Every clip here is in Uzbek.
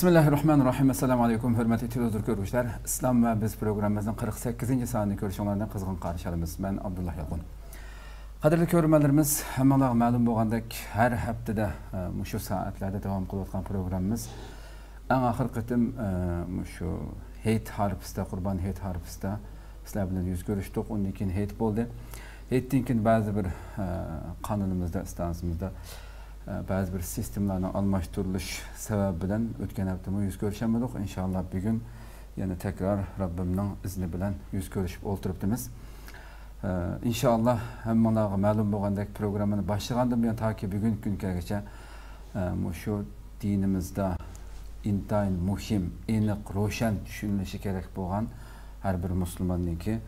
Bismillahirrahmanirrahim. Assalamu alaykum hörmətli televizor görüşlər. İslam və biz proqramımızın 48-ci saatını görüşünlərdən qızğın qarşılamız. Mən Abdullah Yalqın. Qadirli görmələrimiz, həmmalar məlum boğandak hər həftədə e, müşu saatlərdə davam qılıyatqan proqramımız ən axır qıtım e, müşu heyt harfistə, qurban heyt harfistə sizlər bilən yüz görüşdük, ondan kin heyt boldu. Heytdən kin bəzi bir e, qanunumuzda, istanımızda, istanımızda Ee, bəzi bir sistemlərin almashtırılış səbəbi bilən ötən həftəmə yüz görüşəmədik. İnşallah bir gün yəni təkrar Rəbbimin izni bilən yüz görüşüb oturubdimiz. Ee, inşallah həmmələğə məlum bolğandək programını başlığandım yəni ta ki bugün günkəgəcə e, şu dinimizde intayin muhim, eniq, roşan düşünülüşü kerak bo'lgan her bir musulmonniki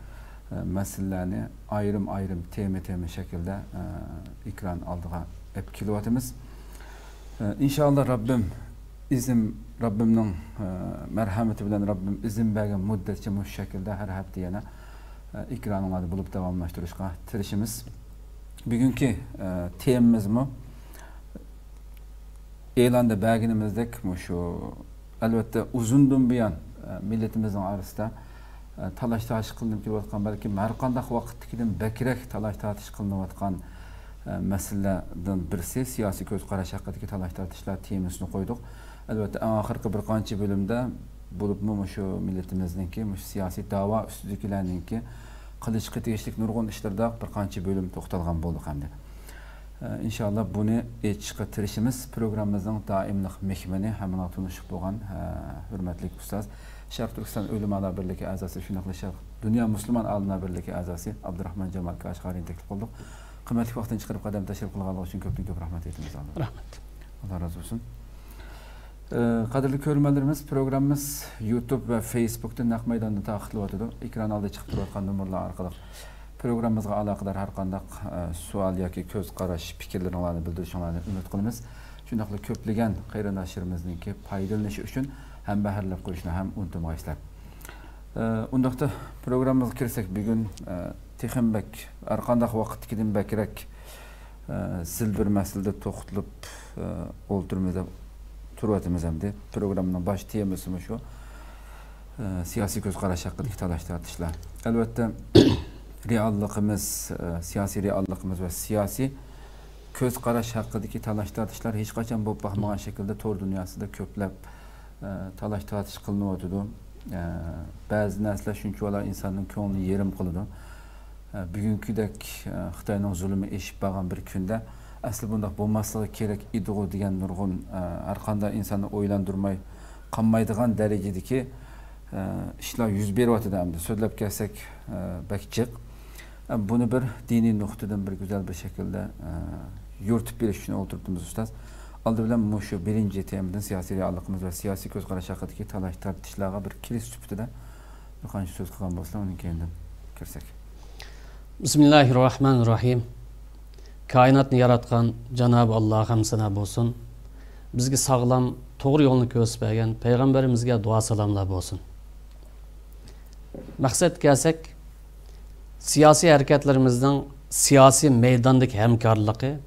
e, meselelerini ayrım-ayrım tema-tema şəkildə e, ikran aldığa hep kilovatimiz. Ee, inşallah Rabbim izin Rabbimnin e, merhameti bilen Rabbim izin bergen müddetçe bu şekilde her hep diyene e, ikramını bulup devamlaştırışka tirişimiz. Bugünkü e, teyemimiz mu? Eylanda belginimizdek mu şu elbette uzundun bir yan e, milletimizin arasında e, talaş tartış kılınıp gelip belki her vakit vakittekinden bekirek talaş tartış kılınıp masalalardan birisi siyosiy ko'zqarash haqidagi talash tartishlar temasini qo'ydik albatta oxirgi bir qancha bo'limda bo'libmi shu millatimizniki shu siyosiy davo ustidagilarniki qilishga tegishli nurg'un ishlarda bir qancha bo'lim to'xtalgan bo'ldik hamda inshaalloh buni aytishga tirishimiz programmamizning doimliq mehmoni hamma tunishib bo'lgan hurmatli ustoz sharq turkiston ulamolar birligi a'zosi shunaqa sharq dunyo musulmon olimlar birligi a'zosi abdurahmon jamol kashg'ariyni taklif qildik qimmatli vaqtdan chiqarib qadam tashrif qilganligi uchun ko'pdan ko'p rahmat aytamiz rahmat alloh razı bo'lsin qadrli ko'rmanlarimiz programmamiz youtube va facebookda naq maydonda taqib o'tadi ekran oldida chiqib turayotgan nomerlar orqali programmamizga aloqador har qanday e, savol yoki ko'z qarash fikrlaringizni bildirishingizni umid qilamiz shundoqla ko'plagan qayrindoshlarimizninki foydalanishi uchun ham baharlab qo'yishni ham unutmaysizlar undaqda programmamizga kirsak bugun e, техенбек аркандагы убакыттыкиден бекирээк сил бир маселеде токутулуп олтурмузда туруп атабыз эмди программанын баш темасы ушу siyasi göz kararı hakkındaki talaş tartışlar. Elbette reallığımız, siyasi reallığımız ve siyasi göz kararı hakkındaki talaş tartışlar hiç kaçan bu bakmayan şekilde tor dünyasında köplep e, talaş tartış kılınıyordu. E, bazı nesler çünkü olan insanın könlü yerim kılıdı. Ee, bugünkü bugünküdek xitoyning zulmi eshib borgan bir kunda asli bundoq bo'lmasligi kerak ediu degan nurg'un e, har qanday insonni o'ylantirmay qolmaydigan darajadagi ishlar e, yuz beryotidi endi so'zlab kelsak e, bak jiq bunu bir dini noktadan bir güzel bir şekilde shaklda yo'ritib berish uchun o'tiribmiz ustoz oldi bilan shu birinchi temadan siyosiy realligimiz va siyosiy ko'zqarash haqidagi talash tortishlarga bir kirish sifatida bir qancha so'z qilgan bo'lsa undan kendim kirsak Bismillahirrahmanirrahim. Kainatni yaratgan Cenab-ı Allah'a hamsına bolsun. Bizge sağlam, doğru yolunu kösbegen Peygamberimizge dua salamla bolsun. Maksat gelsek, siyasi hareketlerimizden siyasi meydandaki hemkarlığı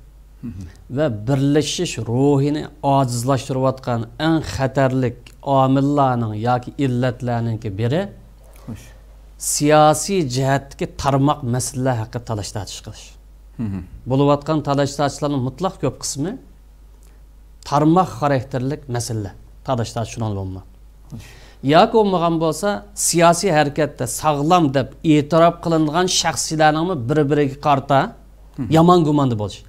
ve birleşiş ruhini acizlaştırıvatkan en xatarlik amillarının ya ki illetlerinin biri Hoş. siyasi cəhətdəki tarmaq məsələlər haqqında talaş-tartış qılış. Buluyatqan talaş-tartışların mütləq köp qismi tarmaq xarakterlik məsələlər, talaş-tartış olunma. Yaq olmagan bolsa, siyasi hərəkətdə sağlam deyə etiraf qılınan şəxsilərin bir-birinə qarşı yaman gumanlı bolur.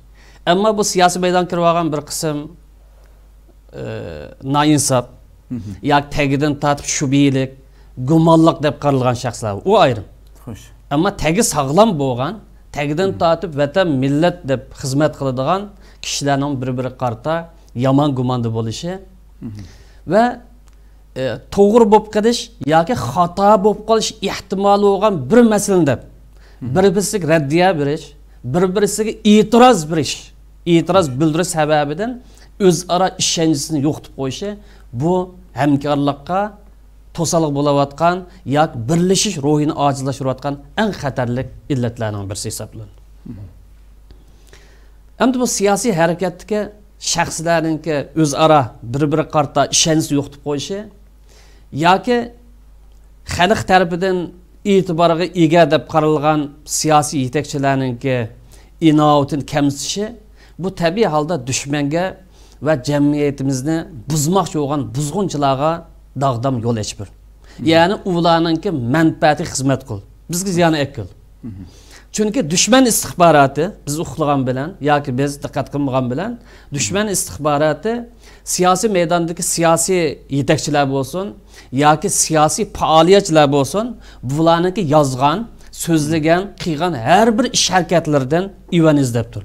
Amma bu siyasi meydan kirib olğan bir qism e, nainsab, yoki tagidan tatib şubilik gumonliq deb qaralgan shaxslar u ayrim ammo tagi sog'lom bo'lgan tagidan tortib vatan millat deb xizmat qiladigan кішілердің bir biri qarta yomon gumonda bo'lishi va to'g'ri bo'lib яки yoki xato bo'lib qolish ehtimoli bo'lgan bir деп бір bir birisiga raddiya berish bir birisiga e'tiroz berish e'tiroz bildirish sababidan o'zaro жоқтып qo'yishi bu hamkorlikqa to'saliq bo'layotgan yak birlashish ruhini ojizlashtirayotgan eng xatarlik illatlarning birisi hisoblanadi endi bu siyosiy harakatniki shaxslarniki o'zaro bir biri qarta ishonch yo'qitib qo'yishi yoki xalq tarafidan e'tiborga ega deb qaralgan siyosiy yetakchilarninki inovatini kamsitishi bu tabiiy holda dushmanga va jamiyatimizni buzmoqchi bo'lgan buzg'unchilarga dağdam yo'l echbir ya'ni ularninki manfaati xizmat qil bizga ziyoni ekkil chunki dushman istihbaratı, biz uxlagan bilan yoki biz diqqat qilmagan bilan dushman meydandaki siyosiy maydondagi siyosiy yetakchilar bo'lsin yoki siyosiy faoliyatchilar bo'lsin ki yozgan so'zlagan qilgan har bir ish harakatlardan ivan izlab tur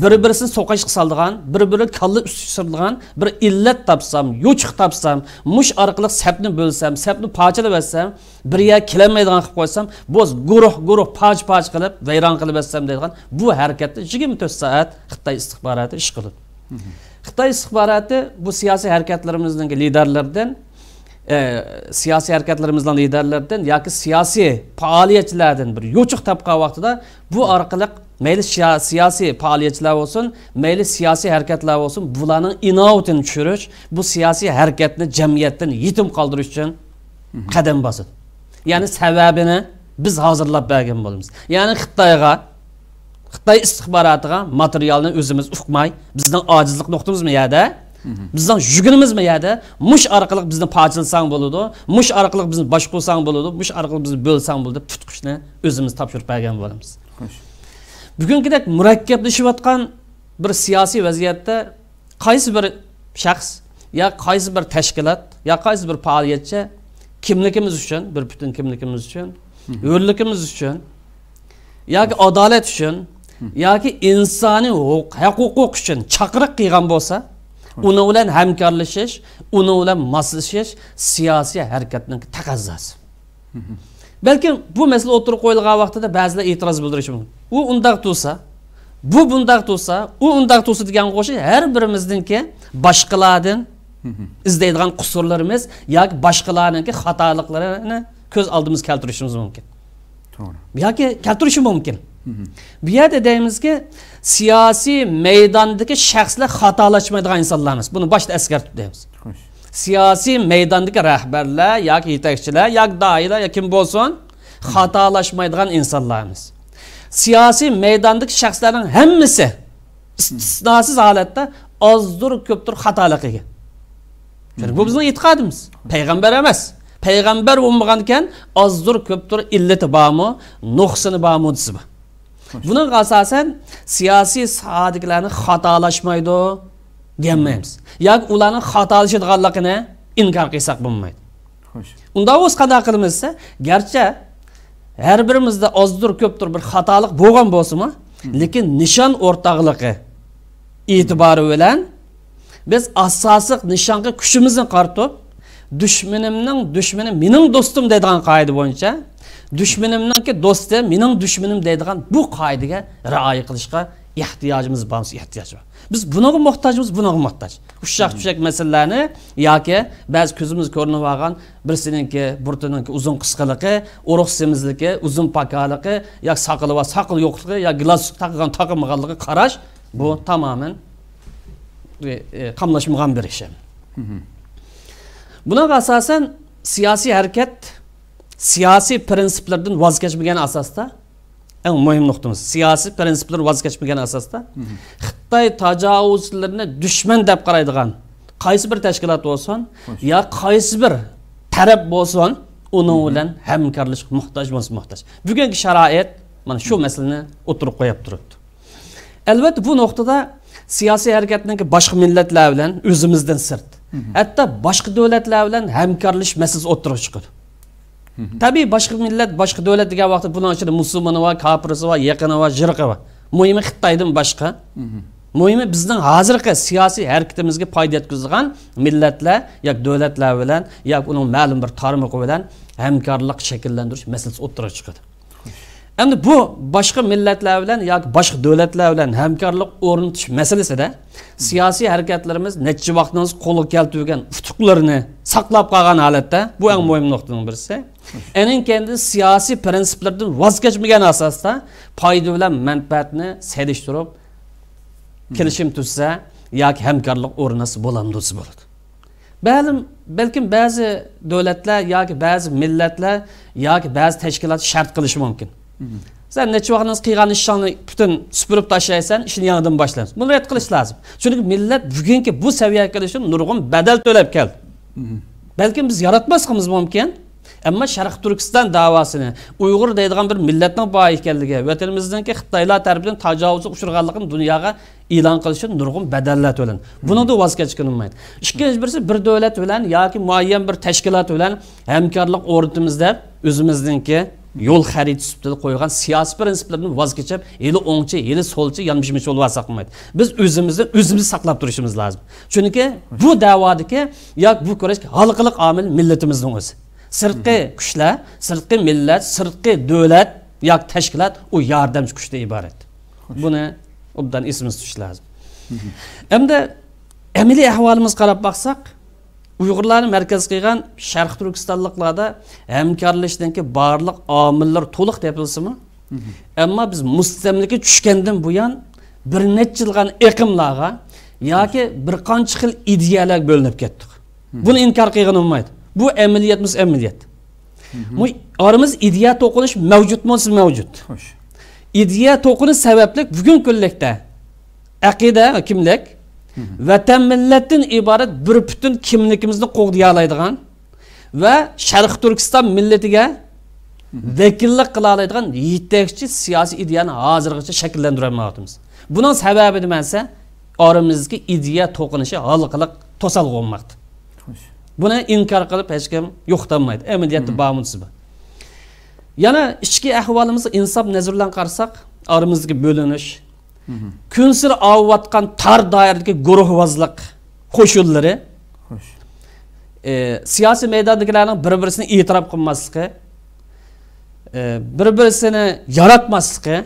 bir birisini so'qish qilsaldigan bir biri kallı ustiga chirilgan bir illat tapsam, yuçuk tapsam, mush orqali sapni bölsem, sapni paçalı versem, bir yer kelolmaydigan qilib qo'ysam bo'z guruh guruh paç paç qilib vayron qilib etsem deydigan bu harakatni 24 to'rt soat xitoy istixboroti ish qiladi xitoy istixboroti bu siyosiy harakatlarimizning liderlaridan e, siyosiy harakatlarimizdan ya yoki siyosiy faoliyatchilardan bir yo'chiq topgan vaqtida bu orqali mayli siyosiy faoliyatchilar bo'lsin mayli siyosiy harakatlar bo'lsin bularni inovatini tushirish bu siyosiy harakatni jamiyatdan yetim qoldirish uchun qadam bosadi ya'ni sababini biz hozirlab bergan bo'lamiz ya'ni xitoyga xitoy istixborotiga materialni o'zimiz uqmay bizni ojizlik nuqtamizmi yada bizdan yugunimizmi yada mush orqali bizni pochilsang bo'ladi mush orqali bizni boshqa bo'lsang bo'ladi mush orqali bizni bo'lsang bo'ladi deb tutqichni o'zimiz topshirib bergan bo'lamiz xo'sh bugungidek murakkablashayotgan bir siyasi vaziyette, qaysi bir shaxs ya qaysi bir teşkilat ya qaysi bir faoliyatchi kimligimiz uchun bir butun kimligimiz uchun yo'lligimiz uchun yoki adolat uchun yoki insoniy haq huquq uchun chaqiriq qilgan bo'lsa uni bilan hamkorlashish uni bilan moslashish siyosiy harakatning taqozosi balkim bu masala o'tirib qo'yilgan vaqtida ba'zilar e'tiroz bildirishi mumkin u undaq tursa bu bundaq tursa u undaq tursa degan qo'shiq har birimizniki boshqalardan izlaydigan qusurlarimiz yoki boshqalarniki xatoliklarini ko'z oldimizga keltirishimiz mumkin to'g'ri yoki keltirishi mumkin bu yerda deymizki siyosiy maydondagi shaxslar xatolashmaydigan insonlarmiz buni boshida eskartib deymiz siyosiy maydondagi rahbarlar yoki yetakchilar yoki doila yoki kim bo'lsin xatolashmaydigan insonlarmiz siyosiy maydondagi shaxslarning hammasi istisnasız holatda azdır köptür hatalık qilgan Çünkü bu bizning itikadımız. payg'ambar emas payg'ambar bo'lmagan azdır köptür illeti illati bormi nuqsini bormi desi bor buning asosan siyosiy sodiqlarni xatolashmaydi yani ulanın hatalışı xatolashadiganligini inkor qilsak bo'lmaydi unda o'z qanday qilamiz desa garchi әрбірімізде оздыр көптір бір хаталық болған болсы ма лекин нишан ортағылығы итибары белән біз ассасық нишанғы күшімізді қартып дүшменімнің дүшмені менің достым дейдіған қайды бойынша дүшменімнің ке досты менің дүшменім дейдіған бұл қайдыға рағай қылышқа ehtiyojimiz bormiz ehtiyoj bor biz bunaga muhtojmiz bunaga muhtoj ushshaq chushak masalalarni yoki ba'zi ko'zimiz ko'rinib olgan birsiniki burtiniki uzun qisqaligi urug' semizligi uzun pokaligi yoki soqili va soqil yo'qligi yoki glas taqilgan taqilmaganligi qarash bu tamoman e, e, qamlashmagan bir ish bunaga asosan siyosiy harakat siyosiy prinsiplardan voz kechmagan asosda en mühim noktamız. Siyasi prensipler vazgeçmeyen asas da. xitoy tacavuzlarına düşman deyip karaydıgan. Kaysi bir tashkilot bo'lsin ya kaysi bir terep olsun onun bilan hemkarlış muhtoj bo'lsa muhtoj Bugünkü şarait bana şu meselini mhmm. oturup koyup turibdi albatta bu noktada nuqtada siyosiy harakatniki boshqa millatlar bilan o'zimizdan sirt mhmm. Hatta başka devletle evlen hemkarlış masalasi oturup chiqadi Mhm. tabiiy boshqa millat boshqa davlat degan vaqtda ichida musulmoni bor kofirisi bor yaqini bor jirqi bor muhimi xitoydan boshqa muhimi bizning hozirgi siyosiy harakatimizga foyda yetkazgan millatlar yoki davlatlar bilan yoki uning ma'lum bir tarmog'i bilan hamkorlik shakllantirish masalasi o'ttira chiqadi Şimdi bu boshqa millatlar ya yoki boshqa davlatlar bilan hamkorlik meselesi de, siyasi hareketlerimiz necha vaktiniz qo'lga keltirgan utuqlarni saqlab qolgan holatda bu eng muhim nuqtaning birisi Enin kendi siyosiy prinsiplardan voz kechmagan asosda foyda bilan manfaatni ya kelishim tuzsa yoki hamkorlik bulut. bo'lamdusi belki bazı devletler ya davlatlar bazı milletler ya yoki bazı teşkilat şart qilishi mümkün. Sen ne vaqt qilgan işçilerini butun süpürüp tashlaysan ishni yangidan boshlaymiz Bunu rad qilish lazim chunki millat bugungi bu seviyeye kelish nurg'un badal to'lab keldi Belki biz yaratmasligimiz mumkin ammo sharq turkiston davosini uyg'ur deydigan bir millatning boy ekanligi vatanimizniki xitoylar tarafidan terbiyenin tacavuzu dunyoga e'lon qilish uchun nurg'un badallar to'lan bunidan voz kechgan bo'lmaydi ikkinchi birisi bir davlat bilan yoki muayyan bir tashkilot bilan hamkorlik o'rnatimizda ki, yo'l xaritasida qo'ygan siyosiy prinsiplardan voz kechib heli o'ngchi heli so'lchi yonbishmichi bo'lmasak bo'lmaydi biz o'zimizni o'zimiz saqlab turishimiz lozim chunki bu davodiki ya bu kurash xalqiliq omil millatimizning o'zi sirtqi kuchlar sirtqi millat sirtqi davlat yoki tashkilot u yordamchi kuchdan Bu ne? obdan esimizda tutish lozim endi amaliy ahvolimiz qarab baksak uyg'urlarni markaz qilgan sharq turkistonliklarda hamkorlashdanki barliq omillar to'liq depilsimi mhm. ammo biz mustamlika tushgandan buyon bir necha yilgan iqimlarga yoki bir qancha xil ideyalar bo'linib ketdik mhm. buni inkor qilgan bo'lmaydi bu amaliyat amaliyot. amaliyat mhm. orimiz ideya to'qinish mavjudmi siz mavjud ideya to'qinish sababli bugungi kunlikda aqida kimlik vatan millatdan iborat bir butun kimligimizni qo'g'diyolaydigan va sharq turkiston millatiga vakillik qila oladigan yetakchi siyosiy ideyani hozirgacha shakllantirolmayapmiz buning sababi nima desa oramizdagi ideya to'qinishi halqiliq to'sal bo'lmoqda buni inkor qilib hech kim yo'qtanmaydi amaliyotda bormisiz yana ichki ahvolimizni insof nazar bilan qarasak oramizdagi bo'linish күн сыр ауыватқан тар даярдегі гүрухвазлық қошылдары e, siyasi meydandakilerin birbirisini itiraf kılmazlığı, e, birbirisini yaratmazlığı,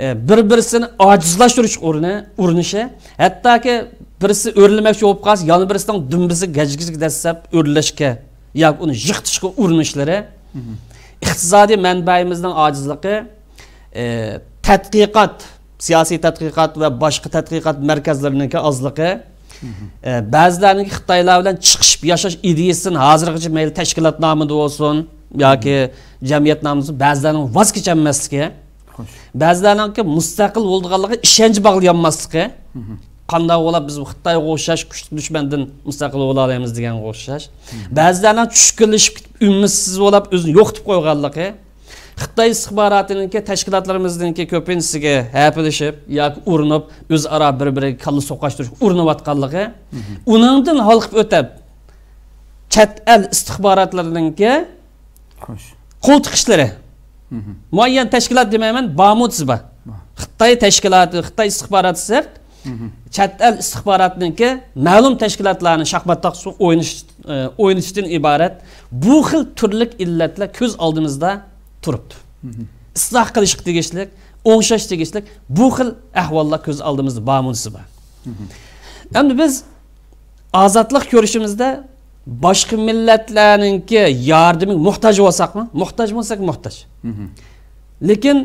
e, birbirisini acizlaştırış uğruna, uğrunuşu, hatta ki birisi örülmekçi olup kalsın, yanı birisinin dümbisi gecikizlik desep örüleşke, ya onu yıktışkı uğrunuşları, iktisadi menbaimizden acizlığı, e, Tetkikat, siyasi tetkikat ve başka tetkikat markazlariniki ozligi e, ba'zilariniki xitoylar bilan chiqishib yashash ideyasidan hozirgacha mayli tashkilot nomida bo'lsin yoki jamiyat nomida ba'zilarni voz kecholmasligi ba'zilarniki mustaqil bo'lganligiga ishonch bog'layolmasligi qanday bo'lib biz xitoyga o'xshash kuchli dushmandan müstakil bo'la olamiz deganga o'xshash ba'zilarni tushkunlashib ketib umidsiz bo'lib o'zini yo'qitib qo'yganligi ki, xitoy ki, tashkilotlarimizniki ko'pinchasiga hapilishib yoki urinib o'zaro bir biriga kalla soqashtirish urinayotganligi uningdan holqib o'tab chet el ki, qo'l tiqishlari muayyen teşkilat demayman bamuds bor xitoy teşkilatı, xitoy istihbaratı sert chet el istixborotniki ma'lum tashkilotlarni shaxmatda o'ynash e, o'ynashdan iborat bu xil türlük illetle ko'z aldığımızda. turibdi isloh qilish degishlik o'xshash degishlik bu xil ahvollar ko'z oldimizda bomunisi bor endi biz ozodlik ko'rishimizda boshqa millatlarninki yordamiga muhtoj bo'lsakmi muhtoj bo'lsak muhtoj lekin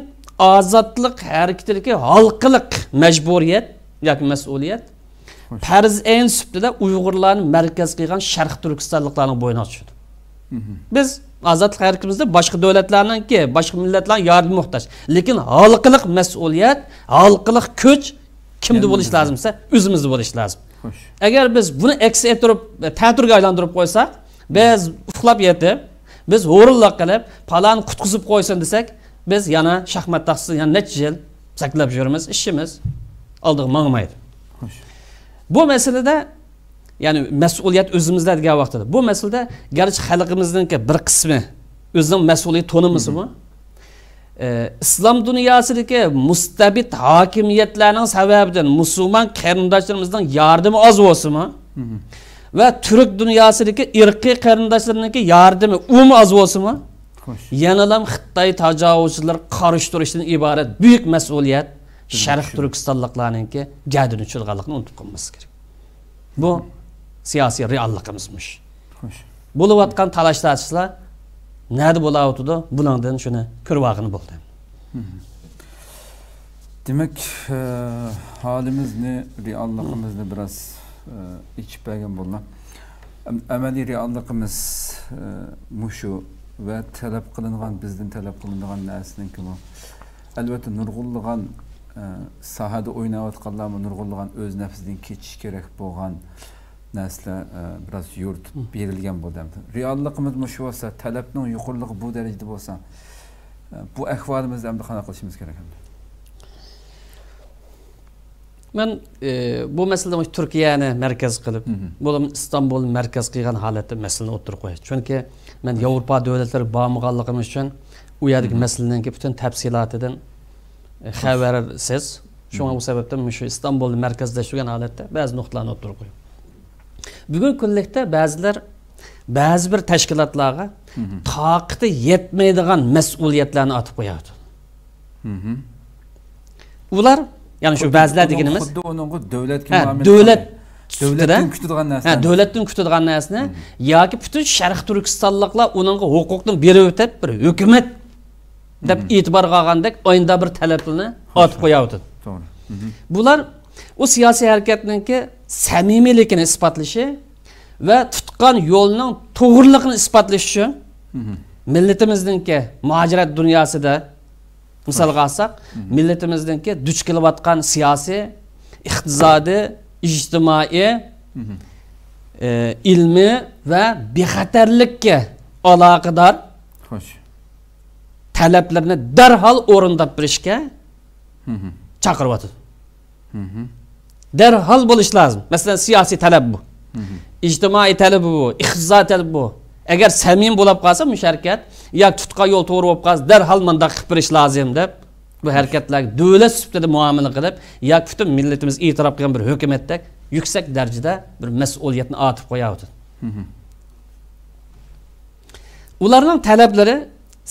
ozodlik harakatiki xalqiliq majburiyat yoki mas'uliyat farz ayn sifatida uyg'urlarni markaz qilgan sharq turkistonliklarni bo'yniga tushdi biz ozodlik harakatimizda boshqa davlatlarniki boshqa millatlar yordam muhtoj lekin xalqiliq mas'uliyat xalqiliq kuch kimda bo'lishi lozim desa o'zimizda bo'lishi lazim agar biz buni aks ettirib e, ta'turga aylantirib qo'ysak biz uxlab yetib biz o'rinliq qilib palon qutqizib qo'ysin desak biz yana shaxmat taxtasi yana necha yil saklab yuramiz ishimiz oldiga mangmaydi bu masalada ya'ni mas'uliyat o'zimizda degan vaqtida bu mesulde gerçi xalqimizniki bir kısmı qismi o'zini mas'uliyat to'nimizmi e, ee, islom dunyosidagi mustabid hokimiyatlarning sababidan musulmon qarindoshlarimizning yordami Ve Türk va turk dunyosidagi irqiy qarindoshlarniki yordami umuman oz bo'lsinmi yanayam xitoy tajovuzchilar qorishtirishdan büyük mesuliyet mas'uliyat Türk turkistonliqlarniki ki geldiğini unutib qolmaslik kerak bu siyasi siyosiy realligimizmish bo'layotgan talash tartishlar nada bo'layotdi bulardan shuni ko'rvag'ini halimiz ne holimizni ne biraz e, ichpagan bo'ldi amaliy realligimiz mushu e, va talab qilingan bizdan talab qilingan narsaniki bu albatta nurg'unlagan e, sahada o'ynayotganlarmi nurg'unlagan o'z nafsidan kechish boğan. bo'lgan narsalar e, biraz yoritib berilgan bo'lyapti realligimiz shu olsa, talepnin yuqoriligi bu derecede olsa, e, bu ahvolimizni endi qanaqa qilishimiz kerak endi man e, bu masalani turkiyani markaz qilib bo'limi istanbulni markaz qilgan holatda masalani o'tirib qo'yay chunki man yevropa davlatlari bormaganligim uchun u yerdagi masalalarga butun tafsilotidan xabarsiz Şuna bu İstanbul'un merkezde şu markazlashtirgan halette bazı noktalarını o'tirib qo'yib Бүгін күнлікті бәзілер бәзі бір тәшкілатларға тақыты етмейдіған мәсулиятларны атып қояды ular ya'ni shu ba'zilar deganimiz xuddi uningga нәсіне, davlat davlatdan kutadigan narsa оныңғы kutadigan narsani mhm. yoki butun sharq turkistonliklar uningga huquqni ойында bir hukumat deb Бұлар, о сияси bir samimiyligini isbotlashi va tutgan yo'lning to'g'riligini isbotlash uchun millatimizniki muhajirat dunyosida misolga olsak millatimizniki duch kelayotgan siyosiy iqtisodiy ijtimoiy e, ilmi ve ki va bexatarlikka aloqador talablarni darhol o'rindab berishga chaqiryotdi Derhal buluş lazım. Mesela siyasi talep bu. Hı İctimai talep bu. İhza talep bu. Eğer səmin bulup qalsa müşərkət, ya tutqa yol toğru olub qalsa, dərhal manda xıpırış lazım deyib, bu hərəkətlər dövlət sübtədə muamele qılıb, ya bütün millətimiz itiraf qılan bir hökumətdə yüksək dərəcədə bir məsuliyyətini atıb qoyavdı. Onların talepleri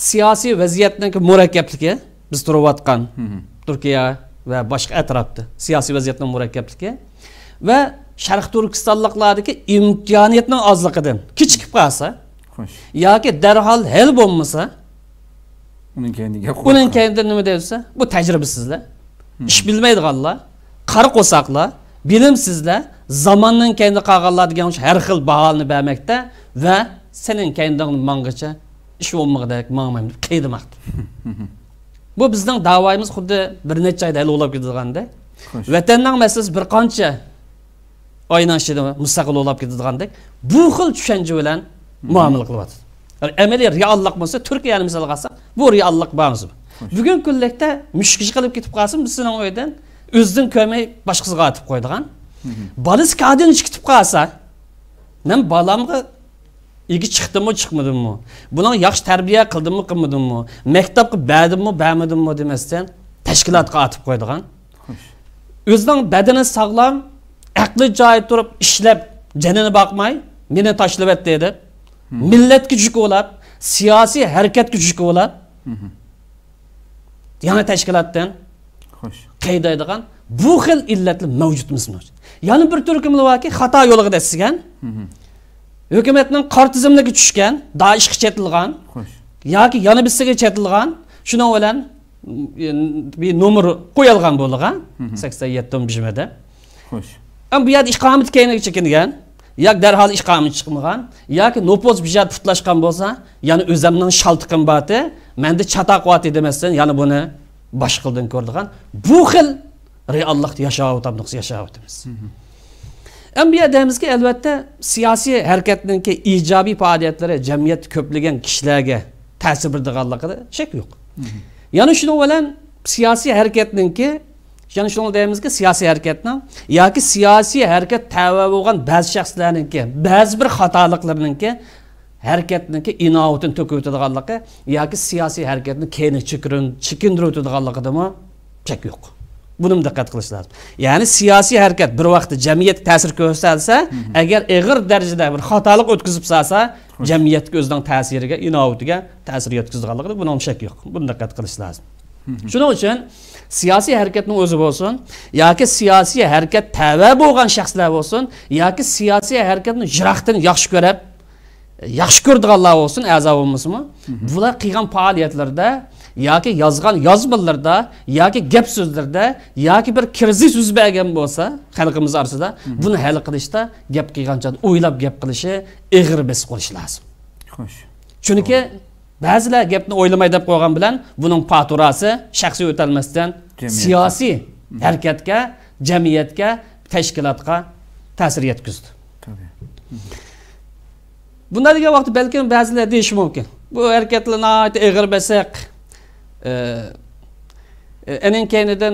siyasi vəziyyətindəki mürəkkəblikə biz duruvatqan Türkiyə ve başka va boshqa atrofda siyosiy vaziyatni murakkabligi va sharq turkistonliqlardagi küçük ozligidan ya ki derhal hel hal bo'lmasa kendini yapıyor uning kendini mi deyilsa bu tecrübesizle hmm. ish bilmaydiganlar qari qo'soqlar bilimsizlar zamonning keyinda qolganlar degan şey, har xil baholni bermoqda va sening keyindang mang'icha ish bo'lmag'dak mangmaydi qiydimaq бұл біздің даваймыз құдды бірнеше айда әлі ойлап кетіп жатқан да ватанның мәселесі бір қанша айның ішінде мұстақыл олап кетіп бұл қыл білән muomala qilyapti amaliy bo'lsa turkiyani misol qilsak bu reallik bormiz bugungi бүгін mushkish мүшкіш ketib qolsin biz seni boshqasiga İgi çıktımı çıkmadım Bunun yaxşı terbiye kıldımı kılmadım Mektapı bədimmi bədimmi demezsen teşkilatka atıp koyduğun. Özden bedeni sağlam, aklı cahit durup işlep, cenine bakmay, mini taşlı et dedi. Millet küçük olab, siyasi hareket küçük olab. Yani teşkilattan qeydaydigan bu illetli mevcut mavjudmizmi ya'ni bir turkumlivaki xato yo'liga dasigan hukumatning qor tizimligi tushgan daishga chetilgan yoki yana yonibisiga chetilgan shuning bilan mm, bir nomer qo'yilgan bo'lgan mhm. sakson yetti bishmada xo'sh bu yerda iqomat keyinga chekingan yoki darhol iqomat chiqmagan yoki nopoz bu yerda putlashgan bo'lsa yana o'zimning shaltiqim bati manda chatoqvati demasdan yana buni boshqa qildan ko'rilgan bu xil reallikda yashayotamiz yashayotamiz mhm. ambiya deymizki albatta siyosiy harakatninki ijobiy faoliyatlari jamiyat ko'plagan kishilarga ta'sir berdiganligida shak yo'q mhm. yana shuning bilan siyosiy harakatninki yana shuni deymizki siyosiy harakatni yoki siyosiy harakat tava bo'lgan ba'zi shaxslarniki ba'zi bir xatoliklarniki harakatniki inovatini to'kib o'tadiganligi yoki siyosiy harakatni keyin chikindirib o'tadiganligidami chek yo'q buni diqqat qilish ya'ni siyosiy harakat bir vaqtda jamiyatga ta'sir ko'rsatsa mhm. agar ig'ir darajada bir xatolik o'tkazib salsa jamiyatga o'zining ta'siriga inovatiga ta'sir yetkazganligida buni shak yo'q buni diqqat qilish lazim mhm. shuning uchun siyosiy harakatni o'zi bo'lsin yoki siyosiy harakat tava bo'lgan shaxslar bo'lsin yoki siyosiy harakatni yiroqdan yaxshi ko'rib yaxshi ko'radiganlar bo'lsin a'zo bo'lmasmi mhm. bular qilgan faoliyatlarda yoki ya yozgan yozmalarda yoki gap so'zlarda yoki bir krizis so'z bergan bo'lsa xalqimiz orasida buni hal qilishda gap qilganchani o'ylab gap qilishi ig'ir bis qilish lozim xo'sh chunki ba'zilar gapni o'ylamay deb qo'ygan bilan buning faturasi shaxsiy o'talmasdan siyosiy mhm. harakatga jamiyatga tashkilotga ta'sir yetkazdi bunday degan vaqtda balkim ba'zilar deyishi mumkin bu harakatlar ig'ir basiq anin e, keynidan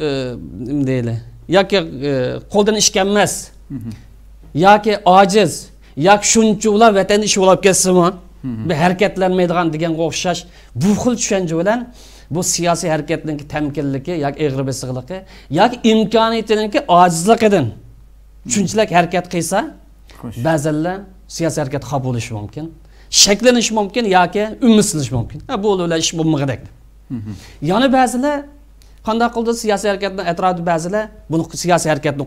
e, nima deydi yoki e, qo'ldan ish kelmas yoki ojiz yoki shunchular vatan ishi bo'lib ketsinmi bu harakatlanmaydigan deganga o'xshash bu xil tushuncha bilan bu siyosiy harakatniki tamkinligi yoki egri bisiqligi yoki imkoniyatiniki ojizligidan shunchalik harakat qilsa ba'zilar siyosiy harakat xafa bo'lishi mumkin mümkün ya shakllanish mumkin yoki Bu mumkin iş ular ish Yani yana kanda qanday siyasi siyosiy etrafı atrofida bunu siyasi siyosiy harakatni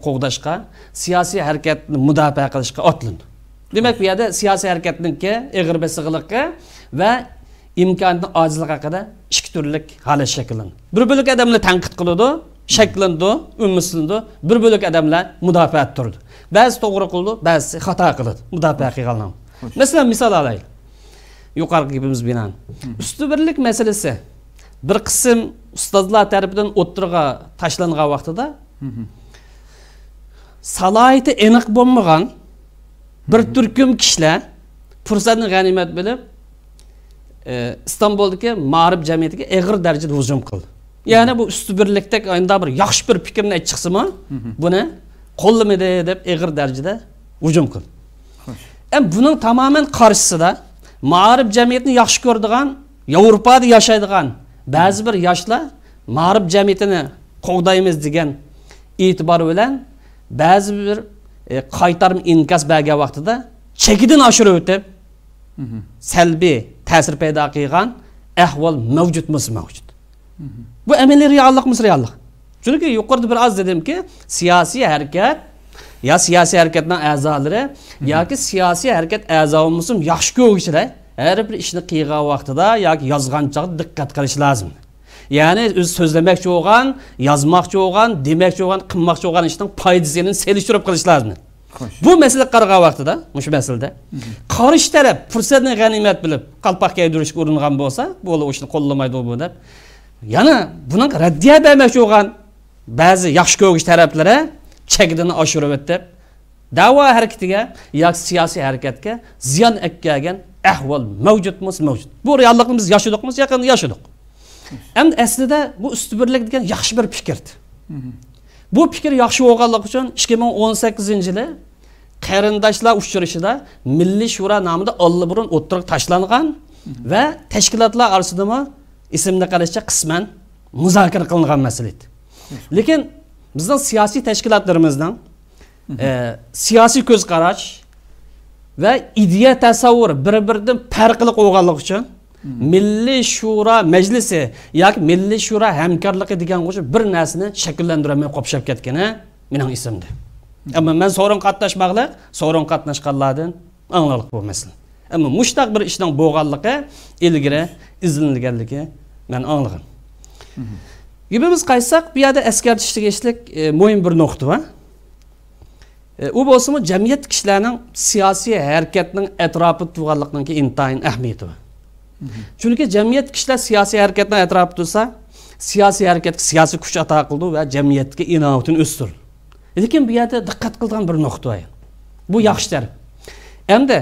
siyasi siyosiy müdafaa mudofaa qilishga otlandi bir bu siyasi siyosiy ki eğer besig'liqi va imkonni ojizlik haqida ikki turlik hale shakllandi bir bo'lik adamla tanqid qiladi shakllandi ummislandi bir bo'lik adamla müdafaa turdi Bazı doğru kıldı, bazı hata qiladi müdafaa qilganlar Mesela misal alayım. Yukarı yuqorgibimiz bilan usti birlik meselesi. bir ustazlar qism ustozlar tarafidan o'ttirg'a tashlangan vaqtida salohiyati aniq bo'lmagan bir turkum kishilar fursatni g'animat bilip, e, istanbuldagi ma'rib jamiyatiga eg'ir darajada hujum qildi ya'ni bu usti birlikdek endi bir yaxshi bir fikrni aytib chiqsimi buni qo'llamidi deb eg'ir darajada hujum qildi buning tamoman qarshisida мағарып жамиятын жақсы көрдіған еуропада яшайдыған бәзі бір яшлар мағарып жамиятіні қолдаймыз деген итибар өлән бәзі бір қайтарым инкас бәге уақытыда чекиден ашырып өтіп сәлби тәсір пайда қылған әхвал мәвжуд мыс мәвжуд бұл әмелі реаллық мыс реаллық çünkü бір аз дедім ке, siyasi hareket ya siyasi harekatning a'zolari yoki siyosiy harakat a'zo bo'lmasin yaxshi ko'ruvchilar kishilar har bir ishni vakti vaqtida ya ki chog'da dikkat qilish lazım ya'ni o'zi so'zlamoqchi bo'lgan yozmoqchi bo'lgan demoqchi bo'lgan qilmoqchi bo'lgan ishning foydasini selishtirib qilish lozim bu masala qaragan vaqtida shu masalada qarshi taraf fursatni g'animat bilib qalpoq kaydirishga uringan olsa bu ishni qo'llamaydi bu deb yana buni raddiya bermoqchi bo'lgan ba'zi yaxshi ko'ruvchi taraflari chagidini oshirib deb davo harakatiga yoki siyosiy harakatga ziyon ehval mevcut mus mevcut, bu reallikni biz yashadikmiz yaqin yashadik endi aslida bu usti birlik degan yaxshi bir fikrdi bu fikr yaxshi bo'lganligi için, ikki ming o'n sakkizinchi yili qarindoshlar uchrashida milliy shura nomida ollaburun o'ttirib tashlangan va tashkilotlar orasidami ismni qarashcha qisman muzokara qilingan masala edi lekin bizden siyosiy tashkilotlarimizdan e, siyosiy ko'z qarash va ideya tasavvur bir biridan farqli qo'yganlik uchun milliy shura majlisi yoki milliy shura hamkorligi degan bir narsani shakllantirolmay qopshab ketgani mening Ama ammo sorun katlaşmakla sorun katlaşkalladın qatnashganlardan bu bo'lmasin ammo muştak bir ishning bo'lganligi ilgari izlanilganligi man anglagan gibi biz bir e, e, bu yerda eskertishni geçlik e, muhim bir nokta va e, u bo'lsimi jamiyat kishilarning siyosiy harakatning atrofi ki intayin ahamiyati bor chunki jamiyat kishilar siyosiy harakatni atrofi tursa siyosiy harakatga siyosiy kuch ato qildi va jamiyatga inovatini o'stirdi lekin bu yerda diqqat qilgan bir nuqta bu yaxshi Hem de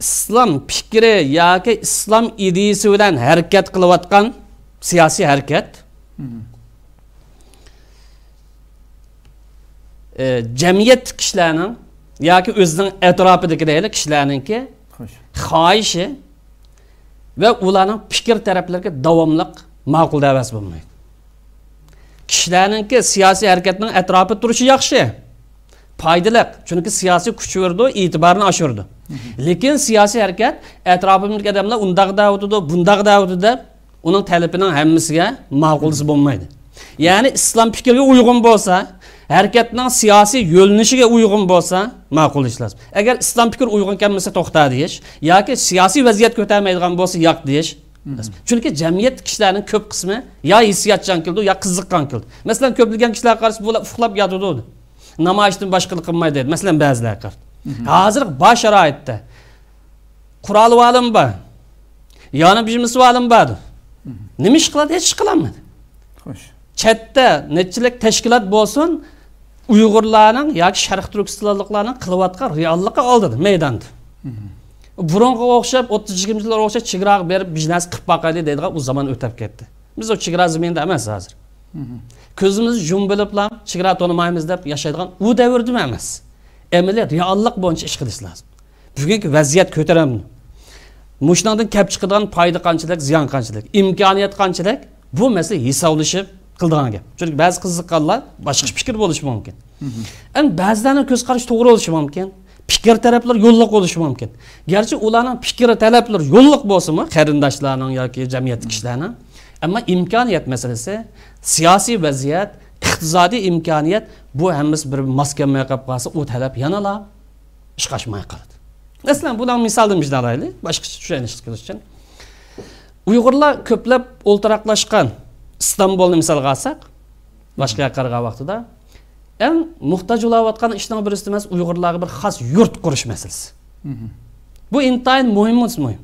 İslam fikri yoki islom ideyasi bilan harakat qilayotgan siyosiy harakat jamiyat kishilarning yoki o'zining atrofidagi kishilarninki xoyishi va ularning fikr taraflarga davomliq ma'qul davas bo'lmaydi kishilarninki siyosiy harakatning atrofi turishi yaxshi foydaliq chunki siyosiy kuch urdi e'tiborni oshirdi mhm. lekin siyosiy harakat atrofimdagi odamlar undoq davutidi bundoq davutidi uning talabining hammasiga ma'qulisi bo'lmaydi mhm. ya'ni islom fikriga uyg'un bo'lsa harakatning siyosiy yo'linishiga uyg'un bo'lsa ma'qul ish lozim agar islom fikr uyg'un ekan bo'lsa to'xta deyish yoki siyosiy vaziyat ko'tarmaydigan bo'lsa yoq deyish mhm. chunki jamiyat kishilarning ko'p qismi yo hissiyatchan kildi yo qiziqqan kildi masalan ko'pilgan kishilarga qarshi bular uxlab yotuvdi namoyishdan boshqalik qilmaydi deydi masalan ba'zilarga mhm. hozir bor sharoitda qurol olim bor yani bizimisi olim bor mhm. nima ish qiladi hech ish qilolmadi chatda nechilik tashkilat bo'lsin uyg'urlarning ya sharq turkistonliklarning qilayotgan reallikqa oldidi maydonda burunga o'xshab o'ttiz yigirma yillar o'xshab chegara berib biznes qilib boqaylik deydigan u zamon o'tab ketdi biz o chegara zaminda emas hozir ko'zimiz yum bilibla chegara tonimaymiz deb yashaydigan u davrda emas amaliyat reallik bo'yicha ish qilish lozim bugungi vaziyat ko'taramni mushundan kelib payda foyda ziyan ziyon qanchalik imkoniyat bu mesele hisoblashib кылдыган кеп чүнки баазы кызыкканлар башкача пикир болушу мүмкүн эми баазылардын doğru карашы туура болушу мүмкүн пикир талаплар yo'lliq bo'lishi mumkin garchi ularning pikri talablari yo'lliq bo'lsinmi qarindoshlarning yoki jamiyatdagi kishilarning ama imkoniyat masalasi siyasi vaziyet, iqtisodiy imkoniyat bu hammasi bir maske kelmay qolib qolsa u talab yanala ish qochmay qoladi masalan bularni misolini başka olaylik boshqacha tushunish qilish uchun uyg'urlar ko'plab o'ltiroqlashgan istanbulni misolga olsak boshqa yoqqa qaragan vaqtida eng muhtoj bo'layotgan ishning birisi emas uyg'urlarga bir xos yurt qurish masalasi mhm. bu intayin muhimimiz muhim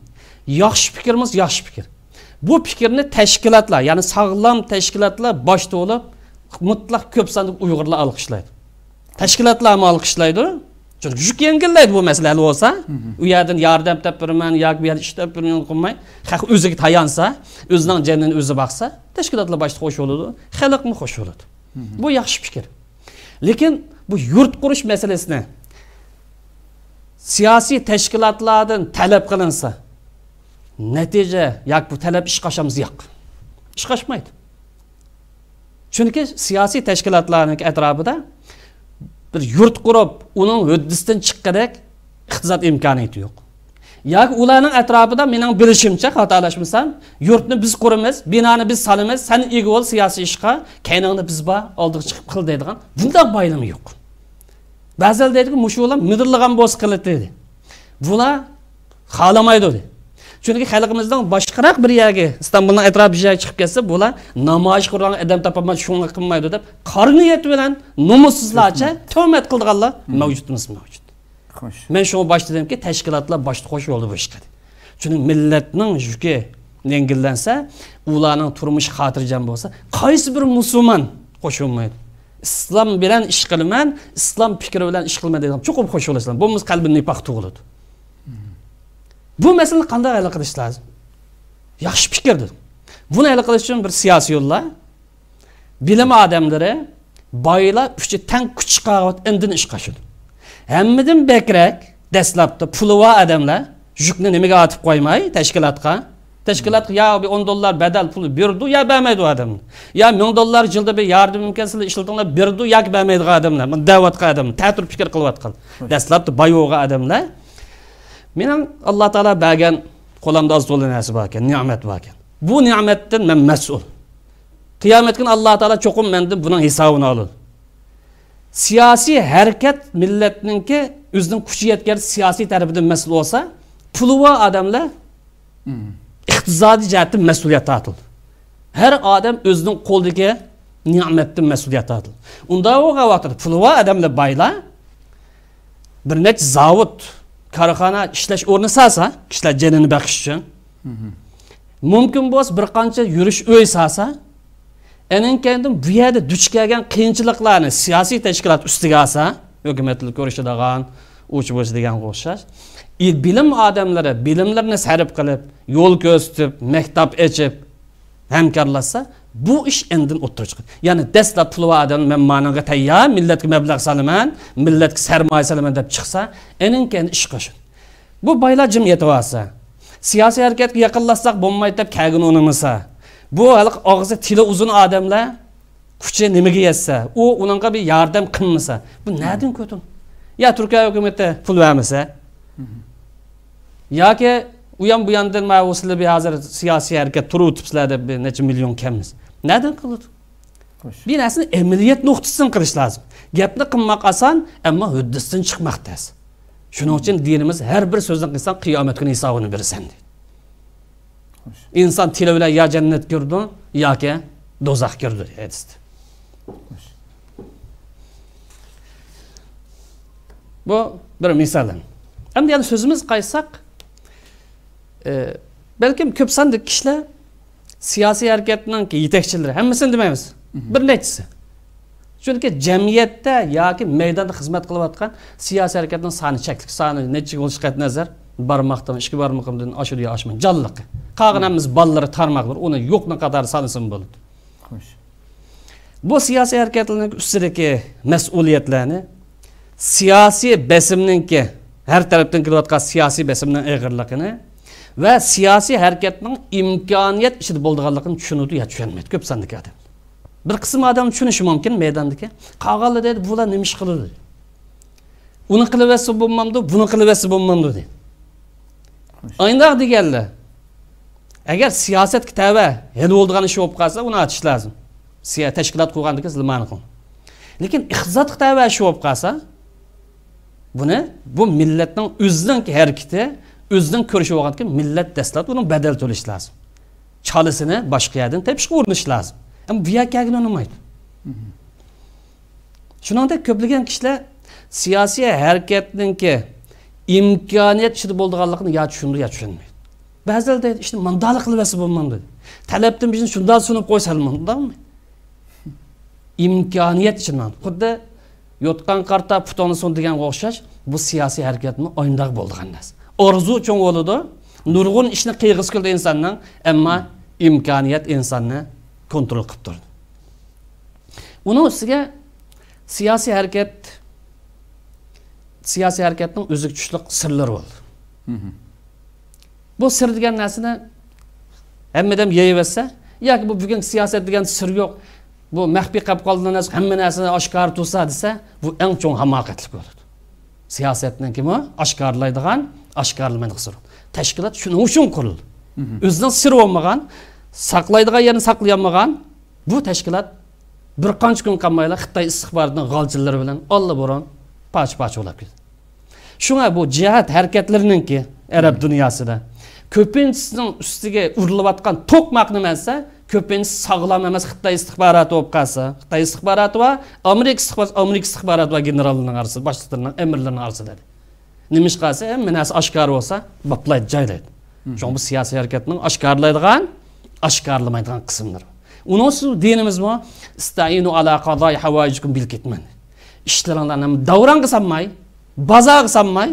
yaxshi fikrimiz yaxshi fikr bu fikrni tashkilotlar ya'ni sog'lom tashkilotlar bosh to'lib mutlaq ko'p sonli uyg'urlar olqishlaydi tashkilotlarni olqishlaydi Çünkü shu yengillaydi bu masala bo'lsa u yerdan yordam topibman yoki bu yerda kumay, topibman qilmay haq o'ziga tayansa o'zining jannini o'zi baqsa tashkilotlar boshida xush bo'ladi xalqmi xush bo'ladi bu yaxshi fikr lekin bu yurt qurish masalasini siyasi teşkilatlardan talep qilinsa netice yak bu talab ishga oshamiz yo'q ishga oshmaydi chunki siyosiy tashkilotlarni atrofida bir yurt qurib uning uddisidan chiqqandek iqtisod imkoniyati yo'q yoki ularning atrofida mening bilishimcha xatolashmasam yurtni biz quramiz binoni biz solamiz san ega bo'l siyosiy ishga kayningni biz bor oldiga chiqib qil deydigan bundoq bayram yo'q ba'zilar deydi mushular midirlagan bo'lsa qiladi deydi bular xohlamaydi deydi chunki xalqimizdan boshqaroq bir yerga istanbulning atrofi joyi chiqib ketsa bular namoyish qurgan odam topaman shunga qilmaydi deb qari niyat bilan nomussizlarcha tuhmat qilganlar mavjudmiz mavjud xo'sh men shuni boshida dedimki tashkilotlar boshda qo'sh yo'lda bo'lishi chunki millatning yuki yengillansa ularning turmushi xotirjam bo'lsa qaysi bir musulmon qo'shilmaydi islom bilan ish qilman islom fikri bilan ish qilma degan chuqur qo'shilasiz bu qalbi nifoq tug'iladi Bu mesele kanda hal qilish lozim? Yaxshi fikrdir. Buni hal bir siyasi yolla? bilim odamlari, bayıla, uchi ten kuch chiqaryapti, indin ish qilishdi. Hammadan bekrak dastlabda puli bor odamlar yukni nimaga otib qo'ymay teşkilatka Teşkilat ya bir 10 dolar bedel pulu birdu ya bermeydi o adam. Ya 1000 dolar yılda bir yardım imkansızlığı işletinler birdu ya bermeydi o adamlar. Davatqa adam, tətur fikir qılıvatqan. Dəslabdı bayoğa adamlar Menen Allah Teala bəgən qolamda az dolu nəsi bakən, nimət bakən. Bu nimətdən mən məsul. Qiyamət gün Allah Teala çoxum mendim bunun hesabını alır. Siyasi hərəkət ki özünün kuchi yetkən siyasi terbiyeden məsul olsa, puluva adamlar hmm. iqtisadi cəhətdə məsuliyyət atıl. Her adam özünün qoldakı nimettin mesuliyeti atıl. Unda o vaxtda pulva adamla bayla bir neç zavut korxona ishlash o'rni salsa kishilar jinini baqish uchun mumkin bo'lsa bir qancha yurish o'y salsa keyin bu yerda duch kelgan qiyinchiliklarni siyosiy tashkilot ustiga olsa hukumatlik ko'rishadigan uch bo'sh degan o'xshash e, bilim odamlari bilimlarni sarf qilib yo'l ko'rsatib maktab ochib hamkorlashsa bu iş endin o'ttirib chiqadi ya'ni dastlab pulvadan men ma'noga tayyor millatga mablag' salaman millatga sarmoya salaman deb çıksa, enin keyin ish qilsin bu boylar jim yetyapsa siyosiy harakatga yaqinlashsak bo'lmaydi deb kagini unimasa bu hali og'zi tili uzun adamla, kuchi nimaga yetsa u unga bir yardım qilmasa bu nadin ko'tin yo turkiya hukumati pul ya ki. Uyan bu yandan mana bu bir hozir siyasi hareket turu sizlarda bir necha milyon kammiz Neden qiladi bir narsani amaliyot nuqtasidan kılış lazım. gapni qilmoq asan ama uddasidan chiqmoq tez shuning uchun dinimiz har bir so'zni insan kıyamet kuni hisobini berasan deydi inson tili bilan yo jannat kirdi yoki do'zax kirdi hadisda bu bir misol endi yana sözümüz kaysak? Ee, belki balkim ko'p sonli kishilar siyosiy harakatninki yetakchilari hammasini demaymiz bir Çünkü nechisi chunki jamiyatda yoki maydonda xizmat qilayotgan siyosiy harakatni soni chaklik soni necha bo'lishi qat nazar barmoqdan ikki barmoqdan oshir yo oshmaydi jonliqi qolgan hammasi ballari tarmoqlar uni yo'qni qatori sanasin bo'ladi xo'sh bu siyasi hareketlerin siyosiy harakatlarni siyasi mas'uliyatlarni ki her har tarafdan kelayotgan siyosiy besimni ig'irligini va siyosiy harakatning imkoniyat ichida bo'lganligini tushunuvdi ya tushunmaydi ko'p sandagi adam. bir qism odam tushunishi mumkin maydondagi qolganlar deydi bular nima ish qiladi uni qiliversa bo'lmamdi buni qiliversa bo'lmamdi deydi aynoq deganlar agar siyosatga tava hali bo'ldigan ish bo'lib qolsa uni lazım. lozim tashkilot qurgandiki nimani qil lekin iqtisodga tava ishi bo'lib qolsa buni bu millatning o'zining harakati o'zidan ko'rishib olgan millat dastlab uni badal to'lash lozim chalisini boshqa yerdan tepishga urinish lozim ham bu yoqagini unmaydi shuningdek ko'plagan kishilar siyosiy harakatninki imkoniyat ichida bo'lganligini yo tushundi yo tushunmaydi ba'zilar deydi ishni mandali qilmasa bo'lmaydi talabni bizni shundoq sunib qo'ysa bo'lmaydi imkoniyat ichida xuddi yotgan qarta putoni sun deganga o'xshash bu siyosiy harakatni o'yindoq bo'lgan narsa orzu cho'ng bo'ladi nurg'un ishni qiyg'iz qildi insonni ammo imkoniyat insonni kontrol qilib turdi uni ustiga siyosiy harakat siyosiy harakatning o'ziga tushliq sirlari bo'ldi bu sir degan narsani hammadam yeyversa yoki bu bugun siyosat degan sir yo'q bu maxfiy qolib qolgan narsa hamma narsani oshkor tursa desa bu eng cho'ng hamoqatlik bo'ladi siyosatni kimi oshkorlaydigan ашкарылмай кысыр тәшкилат шуның үшін құрыл. өзінің сыры болмаған сақлайдыға яны сақлай алмаған бұл тәшкилат бір қанша күн қалмайла қытай истихбарының ғалжылары білен алла бұрын пач пач болып кетті шуңа бұл жихад ке әрәб дүниясыда көпіншісінің үстіге ұрылып атқан тоқмақ немесе көпіншісі сағлам емес қытай истихбараты болып қалса қытай истихбараты ба америка истихбараты ба генералының арасы бастықтарының әмірлерінің арасы деді nimishqasi eh, minasi oshkor bo'lsa boplaydi joylaydi shu bu siyosiy harakatni oshkorlaydigan oshkorlamaydigan qismdir u dinimizmi istainu ala qadoy havoyikum bil ketman ishlaringlarni davron qilsanmay bazo qilsanmay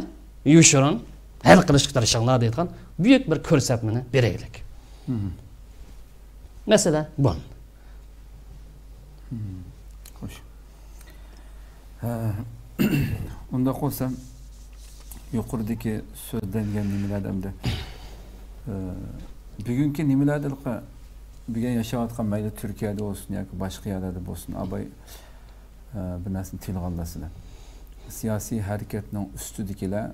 yushirin hal qilishga tirishinglar deydigan buyuk bir ko'rsatmani beraylik masala bu xo'sh unda qo'lsam yuqoridagi so'zdangan nimalar e, bugungi nimalardirqa bugun yashayotgan mayli turkiyada bo'lsin yoki boshqa yerlarda bo'lsin abay e, bir narsani tilga olasizlar siyosiy harakatning ustidagilar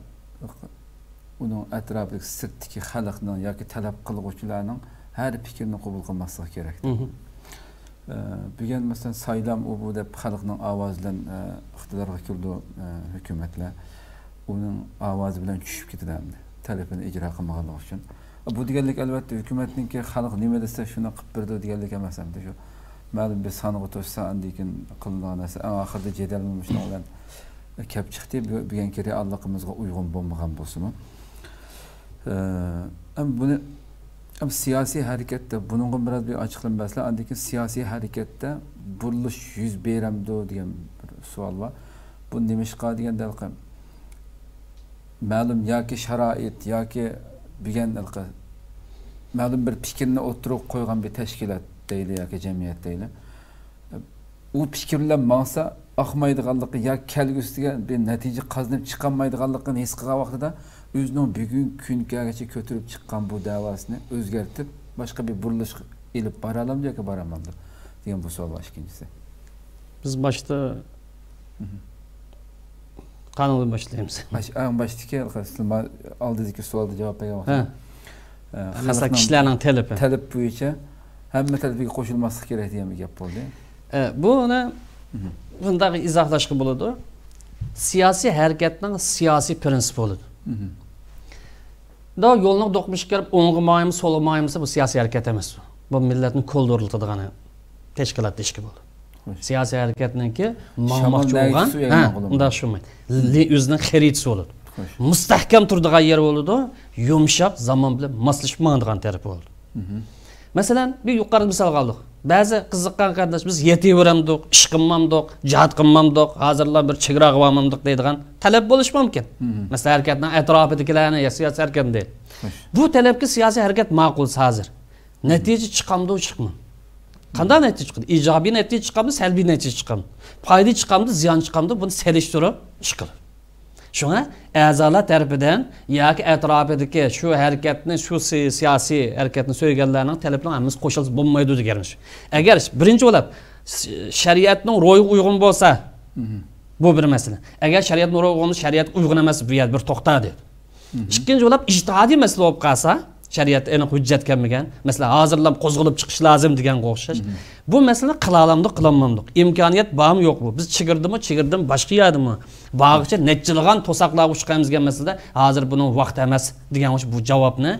uning atrofidagi sirtdagi xalqni yoki talab qilg'uvchilarning har fikrini qabul qilmaslik kerak e, bugun masalan saylam u bu deb xalqning ovozidan iqtidorga kirdi hukumatlar uning ovozi bilan tushib ketadi hamda talabini ijro qilmaganligi uchun bu deganlik albatta hukumatniki xalq nima desa shuni qilib berdi deganlik emas hamda shu ma'lum bir song'i to'ssa andan keyin qilingan narsa oxirida jadal shuni bilan e, kelib chiqdi bugungi realligimizga uyg'un bo'lmagan bo'lsinmi e, buni siyosiy harakatda buningga biroz bir ochiqlanmaslar andan keyin siyosiy harakatda burilish yuz beramdi degan bir savol bor bu nima ishqa degan ma'lum yoki sharoit yoki bilgan ilqi ma'lum bir fikrni o'tirib qo'ygan bir tashkilot deydi yoki jamiyat deydi u fikr bilan mansa oqmaydiganligi yoki kelgusiga bir natija qazinib chiqolmaydiganligini his qilgan vaqtida o'zining bugungi kungacha ko'tarib chiqqan bu davosini o'zgartirib boshqa bir burilish ilib bora olamdi yoki bora olmaydi degan bu savol ikkinchisi biz boshda mhmm. Kanalı başlayayım sen. Baş, en baştaki alqasılma aldıdaki sualda cevap bega baxın. Xasa kişilərin tələbi. Tələb bu üçə həmmə tələbə qoşulması kerak degan bir gap bo'ldi. Ee, bu uni bundaq izohlashga bo'ladi. Siyasi harakatning siyasi prensip bo'ladi. Da yo'lni doqmish kelib onu mayim, solu mayimsa bu siyasi harakat emas. Bu milletin millatni ko'ldiriliqadigan tashkilotli ishki bo'ladi siyosiy harakatniki mahmoqchi bo'lgan unda shumaydi o'zini xaritasi bo'ladi mustahkam turadigan yer oludu, yumshoq zamon bilan moslashmaydigan taraf bo'ladi Mesela mhm. bir yuqori misolga oldik ba'zi qiziqqan qardosh biz yetavramdik ish qilmamdik jihod bir hozirlar bir chegara qilolmamdik deydigan talab bo'lishi mumkin mhm. masalan harakatni atrofidagilarni siyosiy harakat deydi bu talep talabga siyosiy harakat ma'qul hozir mhm. natija chiqamdu chiqmam қандай нәтиже чыкты ижаби нәтиже чыкканбы сәлби нәтиже чыкканбы пайда чыкканбы зыян чыкканбы буни селиштирип чыкыр shunga a'zolar tarafidan yoki atrofidagi shu harakatni shu siyosiy harakatni so'yganlarning talablarga hammasi qo'shilsa bo'lmaydi deganmish agar birinchi bo'lib shariatni ro'yi uyg'un bo'lsa bu bir masala Eğer shariatni ro'yi uyg'un shariat uyg'un emas bu yer bir to'xta deb ikkinchi bo'lib ijtihodiy masala bo'lib qolsa shariat aniq hujjatga bo'lgan masalan hozirlab qo'zg'alib chiqish lozim deganga o'xshash bu masala qila olamdiq qilolmamdiq imkoniyat bormi yo'qmi biz chigirdimi chigirdim boshqa yerdimi bog'icha nechilagan to'saqlar uchqamizga masalan hozir buni vaqti emas degan bu javobni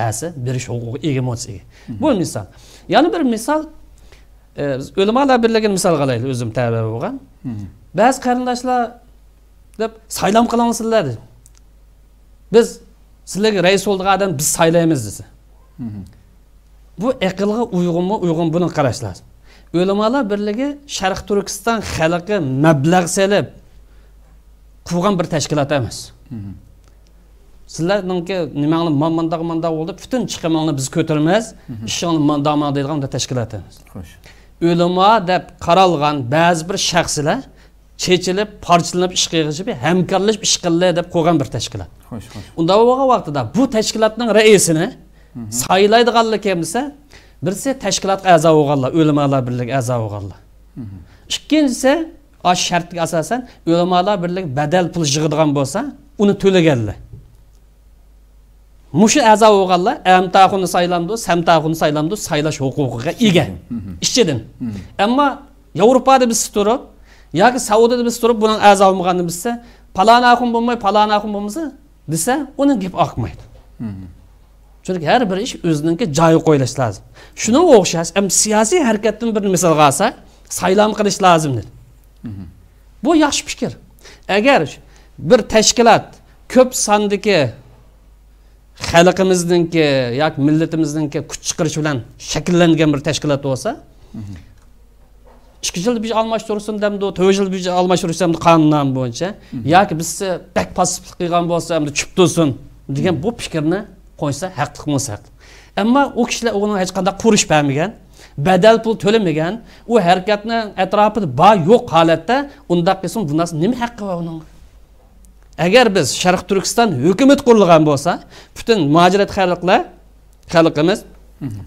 basi berish huquqiga ega bo'lsak bu misol yana bir misol e, o'limalar birligini misol qilaylik o'zim tabir bo'lgan ba'zi qarindoshlar deb saylam qilinglar biz сіздерге рәйіс болдыған адам біз сайлаймыз десе бұл ақылға ұйғынмы ұйғын бұны қараш лазым бірлігі шарқ түркістан халқы мәбләғ сәліп құрған бір тәшкілат емес сіздердіңке немаңны мындағы мында болды бүтін шығымыңны біз көтерміз ішіңні мында мында дейтін тәшкілат емес өліма деп қаралған бәзі бір шәқсілер chechilib parchalanib ish qilishib hamkorlashib ish qilinglar deb qo'ygan bir tashkilot онда bo'lgan vaqtida bu tashkilotning raisini бірсе kim desa birisi tashkilotga a'zo bo'lganlar ulamolar birligi a'zo bo'lganlar ikkinchisi shartga asosan ulamolar birligi badal pul yig'adigan bo'lsa uni to'laganlar mushu a'zo bo'lganlar saylash huquqiga ega ichidan ammo yevropada yoki saudiyada biz turib buni a'zo bo'lganini bilsa palon axun bo'lmay palon axun bo'lmasa desa uni gap oqmaydi mm-hmm. chunki har bir ish o'ziniki joyi qo'yilishi lozim shuna o'xshash siyosiy harakatdan bir misol olsak saylom qilish lozim dedi mm-hmm. bu yaxshi fikr agar bir tashkilot ko'p sondagi xalqimizniki yoki millatimizniki kuch chiqarish bilan shakllangan bir tashkilot bo'lsa mm-hmm. ikki yil bir almashtirsin demdi to'rt yil bir almashtirsin demdi qonun bo'yicha mhm. yoki bizni bak passivlik qilgan bo'lsa chip tursin degan mhm. bu fikrni qo'ysa haqliqmiz haqliq ammo u kishilar uni hech qanday qurish bermagan badal pul to'lamagan u harakatni atrofida bor yo'q holatda undaq qilsin bu narsa nima haqqi bor uning agar biz sharq turkiston hukumat qurilgan bo'lsa butun muhajirat xalqlar xalqimiz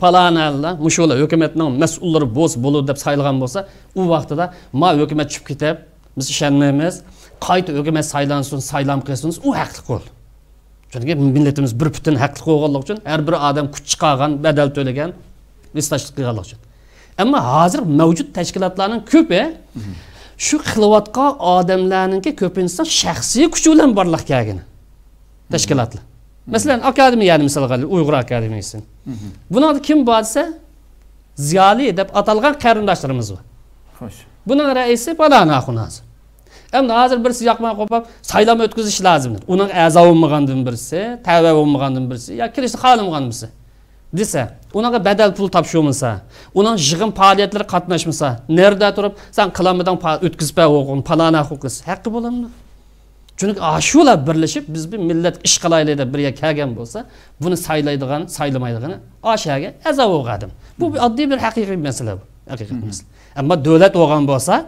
palanalar mushular hukumatning mas'ullari bo'z bo'ludi deb sayilgan bo'lsa u vaqtida ma hukumat tushib ketib biz ishonmaymiz qayta hukumat saylansin saylam qilsin u haqli qo'l chunki millatimiz bir butun haqli bo'lganligi uchun har bir odam kuch chiqargan badal to'lagan istachilik qilganligi uchun ammo hozir mavjud tashkilotlarning ko'pi shu qilayotgan odamlarninki ko'pincha shaxsiy kuch bilan borliq kelgan tashkilotlar Masalan, akademiyani misolga Uyg'ur akademiyasi. Buni kim bo'lsa, ziyoli deb atalgan qarindoshlarimiz bor. Xo'sh. Buning raisi Balana xonasi. Endi hozir birsi yoqmay qolib, saylov o'tkazish lozimdir. Uning a'zo bo'lmagandan birsi, tavba bo'lmagandan birsi, ya kirishni xohlamagan birsi. ona da bedel pul topshirmasa uning yig'im faoliyatlari qatnashmasa nerda turib san qilamidan o'tkazib o'g'il palana huquqis haqqi bo'ladimi chunki ashula ah, birlashib biz bir millat ish qilaylik deb birga kelgan bo'lsa buni saylaydigan saylamaydigani oshaga azo o'g'adim bu oddiy bir haqiqiy masala bu haqiqat masala ammo davlat bo'lgan bo'lsak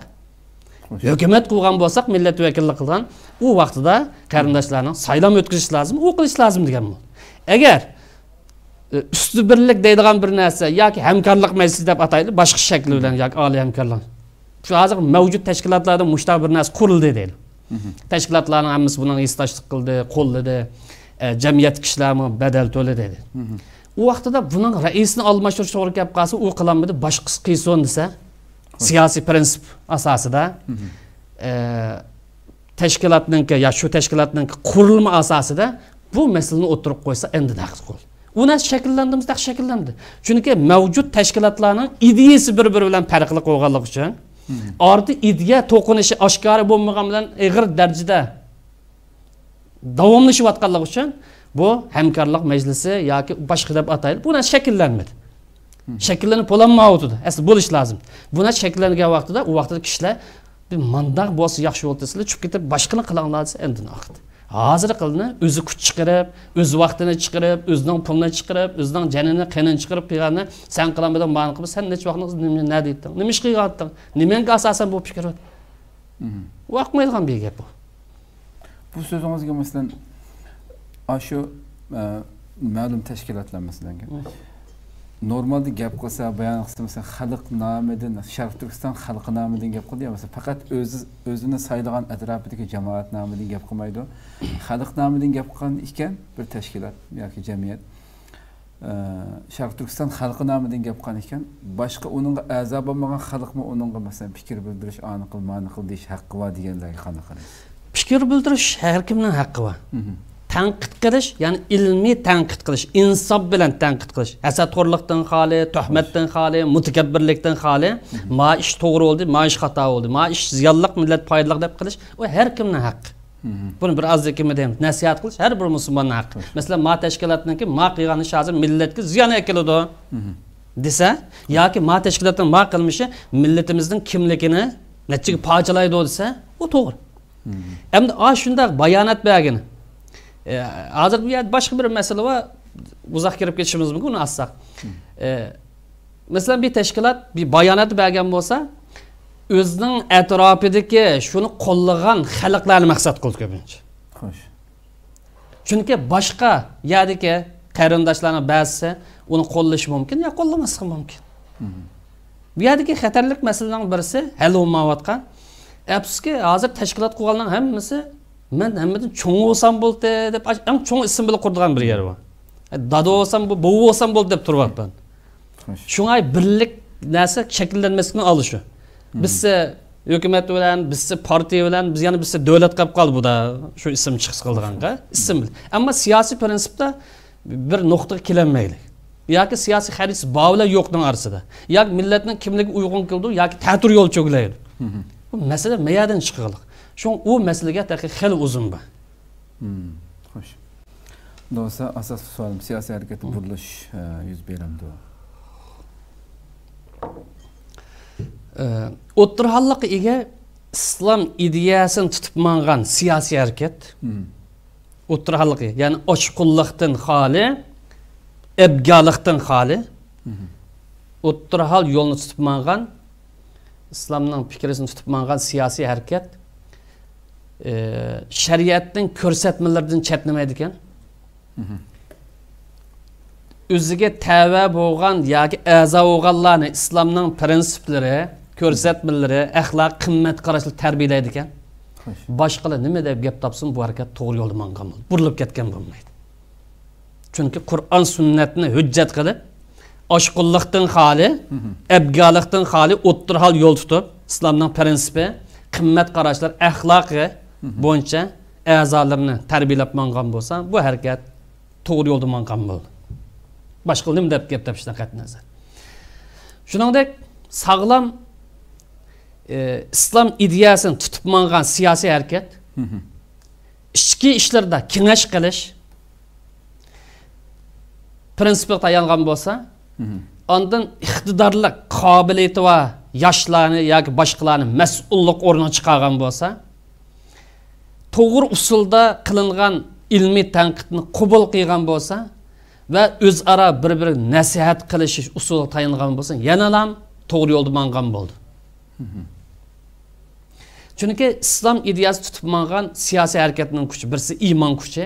hukumat qilgan bo'lsak millat vakillik qilgan u vaqtida qarindoshlarni saylam o'tkazish lozim u qilish lozim degan bu agar usti e, birlik deydigan bir narsa yoki hamkorlik majlisi deb ataydi boshqa shakli bilan yoki oliy hamkorlik shu hozir mavjud tashkilotlarda mushtaq bir narsa qurildi deylik tashkilotlarni hammasi buni esdashlik qildi qo'lladi e, jamiyat kishilarmi badal to'ladi dedi u vaqtida buni raisni almashtirish to'g'ri gap qolsa u qilamidi boshqasi qilsin desa siyosiy prinsip asosida e, tashkilotninki yo shu tashkilotninki qurilma asosida bu masalani o'tirib qo'ysa endi naqd u narsa shakllandimi shakllandi chunki mavjud tashkilotlarni ideyasi bir biri bilan farqli bo'lganligi uchun orti hmm. idga to'qinishi oshkora bo'lmagan bilan ig'ir darajada davomlashayotganligi uchun bu hamkorlik majlisi yoki boshqa deb ataydi bu narsa shakllanmadi hmm. shakllanib bo'lolmayotdi asli bo'lishi lozim bu narsa shakllangan vaqtida u vaqtida kishilar mandaq bo'lsa yaxshi bo'ldi desizlar chiqib ketib boshqani qilinglar desa endi hozir qilni o'zi kuch chiqarib o'z vaqtini chiqarib o'zining pulini chiqarib o'zining janini qinini chiqarib qilganni san qilamadan man qilib san necha vaqtni nima deyding nima ish qilganding nimaga asosan bu fikr mhm. vaqmaydigan bir bu bu so'zingizga masalan shu e, ma'lum tashkilotlar masalan normalda gap qilsa bayon qilsa masalan xalq nomidan sharq turkiston xalqi nomidan gap qildi masalan faqat o'zi o'zini saylagan atrofidagi jamoat nomidan gap qilmaydi xalq nomidan gap qilgan ekan bir tashkilot yoki jamiyat sharq turkiston xalqi nomidan gap qilgan ekan boshqa uning a'zo bo'lmagan xalqmi unga masalan fikr bildirish ani qil mani qil deyish haqqi bor deganlarga qanaqa qaraysiz fikr bildirish har kimning haqqi bor tanqid qilish ya'ni ilmiy tanqid qilish insob bilan tanqid qilish hasadxo'rlikdan xoli tuhmatdan xoli mutakabbirlikdan xoli ma ish to'g'ri bo'ldi ma ish xato bo'ldi ma ish ziyonliq millat foydaliq deb qilish u har kimni haqqi mhm. buni bir ozlik nima deymiz nasihat qilish har bir musulmonni haqqi masalan ma tashkilotiniki ma qilgan ishi hozir millatga ziyon keladi mhm. desa yoki ma tashkilotdan ma qilmishi millatimizning kimligini nechiga pochalaydi desa u to'g'ri mhm. endi a shundoq bayonot bergin E, hozir bu boshqa bir masala va uzoq kirib ketishimiz mumkin uni aytsak e, masalan bir tashkilot bir bayonot bergan bo'lsa o'zining atrofidagi shuni qo'llagan xalqlarni maqsad qildi ko'pincha xo'sh chunki boshqa yerdagi qarindoshlarni ba'zisi uni qo'llashi mumkin yo qo'llamasligi mumkin hmm. bu yerdagi xatarlik masalalarni birisi hali bo'lmayotgan afsuski hozir tashkilot qurganlar hammasi мен эмнеден чоң болсам болду деп эң чоң исим болуп курдуган биргери бар дада болсам буу болсам болду деп туруп атпан шуңа бирлик нерсе шекилленмесине алышы бизсе өкмөт менен бизсе партия менен биз яны бизсе дөөлөт калып калды бу да ушу исим чыгыш кылдыганга исим амма саясий принципте бир ноктага келенмейлик yoki siyosiy xaris bor bilan yo'qning orasida yoki millatning kimligi uyg'un keldi yoki ta'tir yo'l cho'klaydi bu masala mayadan chiqiliq shu u masalaga taqa xel uzun bu xo'sh hmm, bo'lsa asosiy savolim siyosiy harakatga burilish e, yuz beramdi e, o'ttirhanliqiga islom ideyasini tutib mangan siyosiy harakat hmm. o'ttirhanligi ya'ni ochqulliqdan xoli ebgoliqdan xoli o'ttirhal yo'lni tutib mangan islomning fikrini tutib mangan siyosiy harakat shariatning ee, ko'rsatmalaridan chetlamaydi ekan o'ziga boğan, bo'lgan yoki aza bo'lganlarni islomning prinsiplari ko'rsatmalari axloq qimmat qarashli tarbiyalaydi ekan boshqalar nima deb gap topsin bu harakat doğru yo'lda mangan bo'ldi burilib ketgan bo'lmaydi chunki qur'on sunnatni hujjat qilib oshqulliqdan xoli abgoliqdan xoli o'ttir hol yo'l tutib islomning prinsipi qimmat qarashlar ahlakı bo'yicha azalarını tarbiyalab mangan bo'lsa bu hareket to'g'ri yo'lda mangan bo'ldi boshqa nima deb gap topishdan qat'iy nazar shuningdek sog'lom e, islom ideyasini tutib mangan siyasi hareket ichki işlerde kengash qilish prinsipiga tayangan bo'lsa ondan iqtidorlik qobiliyati yaşlarını ya yoki başkalarını mas'ullik o'rnini chiqargan bo'lsa to'g'ri usulda qilingan ilmiy tanqidni qabul qilgan bo'lsa va o'zaro bir biri nasihat qilish usuli tayangan bo'lsa yana ham to'g'ri yo'lda mangan bo'ldi chunki islom ideyasi tutib mangan siyosiy harakatning kuchi birisi iymon kuchi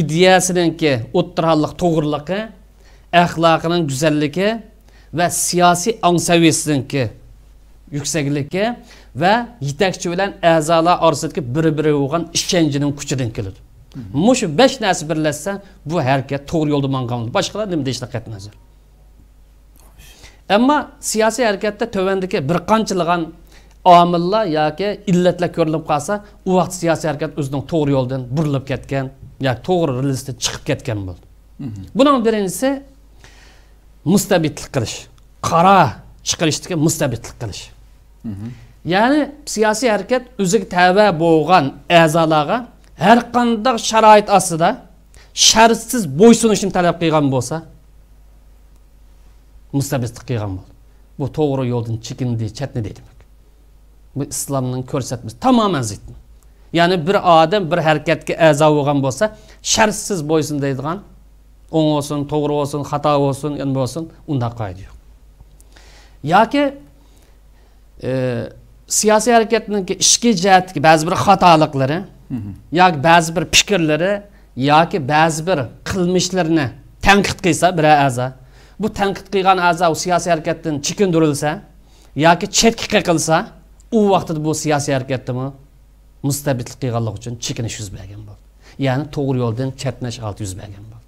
ideyasiniki o'ttiralliq to'g'riligi axloqining go'zalligi va siyosiy ong saviyasiniki yuksakligi və yetəkçi ilə əzalar arasındakı bir-birə olan işgəncənin gücüdən gəlir. Muş 5 nəsə birləşsə bu hərəkət doğru yolda manqamdır. Başqalar nimdə iştirak etməz. Amma siyasi hərəkətdə tövəndəki bir qançılığan amillər yoki illətlər görülüb qalsa, o vaxt siyasi hərəkət özünün doğru yoldan burilib ketgan, yoki doğru relsdə çıxıb ketgan bo'ldi. Bunun birincisi mustabitlik qilish. Qara chiqarishdagi mustabitlik qilish. Yani siyasi hareket özü təvə boğan əzalara hər qandaq şərait asıda şərtsiz boysunuşunu tələb qıyğan bolsa müstəbislik qıyğan bol. Bu doğru yoldan çikindi, çətni deyilik. Bu İslamın göstərməsi tamamilə ziddir. Yani bir adam bir hareketke əza olgan bolsa, şərtsiz boysun deydigan, oң olsun, toğru olsun, hata olsun, yani olsun, unda kaydı yok. Ya ki, e, Siyasi siyosiy harakatniki ishki jihatdagi ba'zi bir xatoliqlari yoki ba'zi bir fikrlari yoki ba'zi bir qilmishlarini tanqid qilsa bir a'zo bu tanqid qilgan a'zo siyosiy harakatdan ya ki çetki qaqilsa o vaqtida bu siyasi siyosiy harakatdami mustabitlik qilganlik uchun chekinish yüz bergan bo'ldi ya'ni to'g'ri yo'ldan chetnash yüz yuz bergan bo'ldi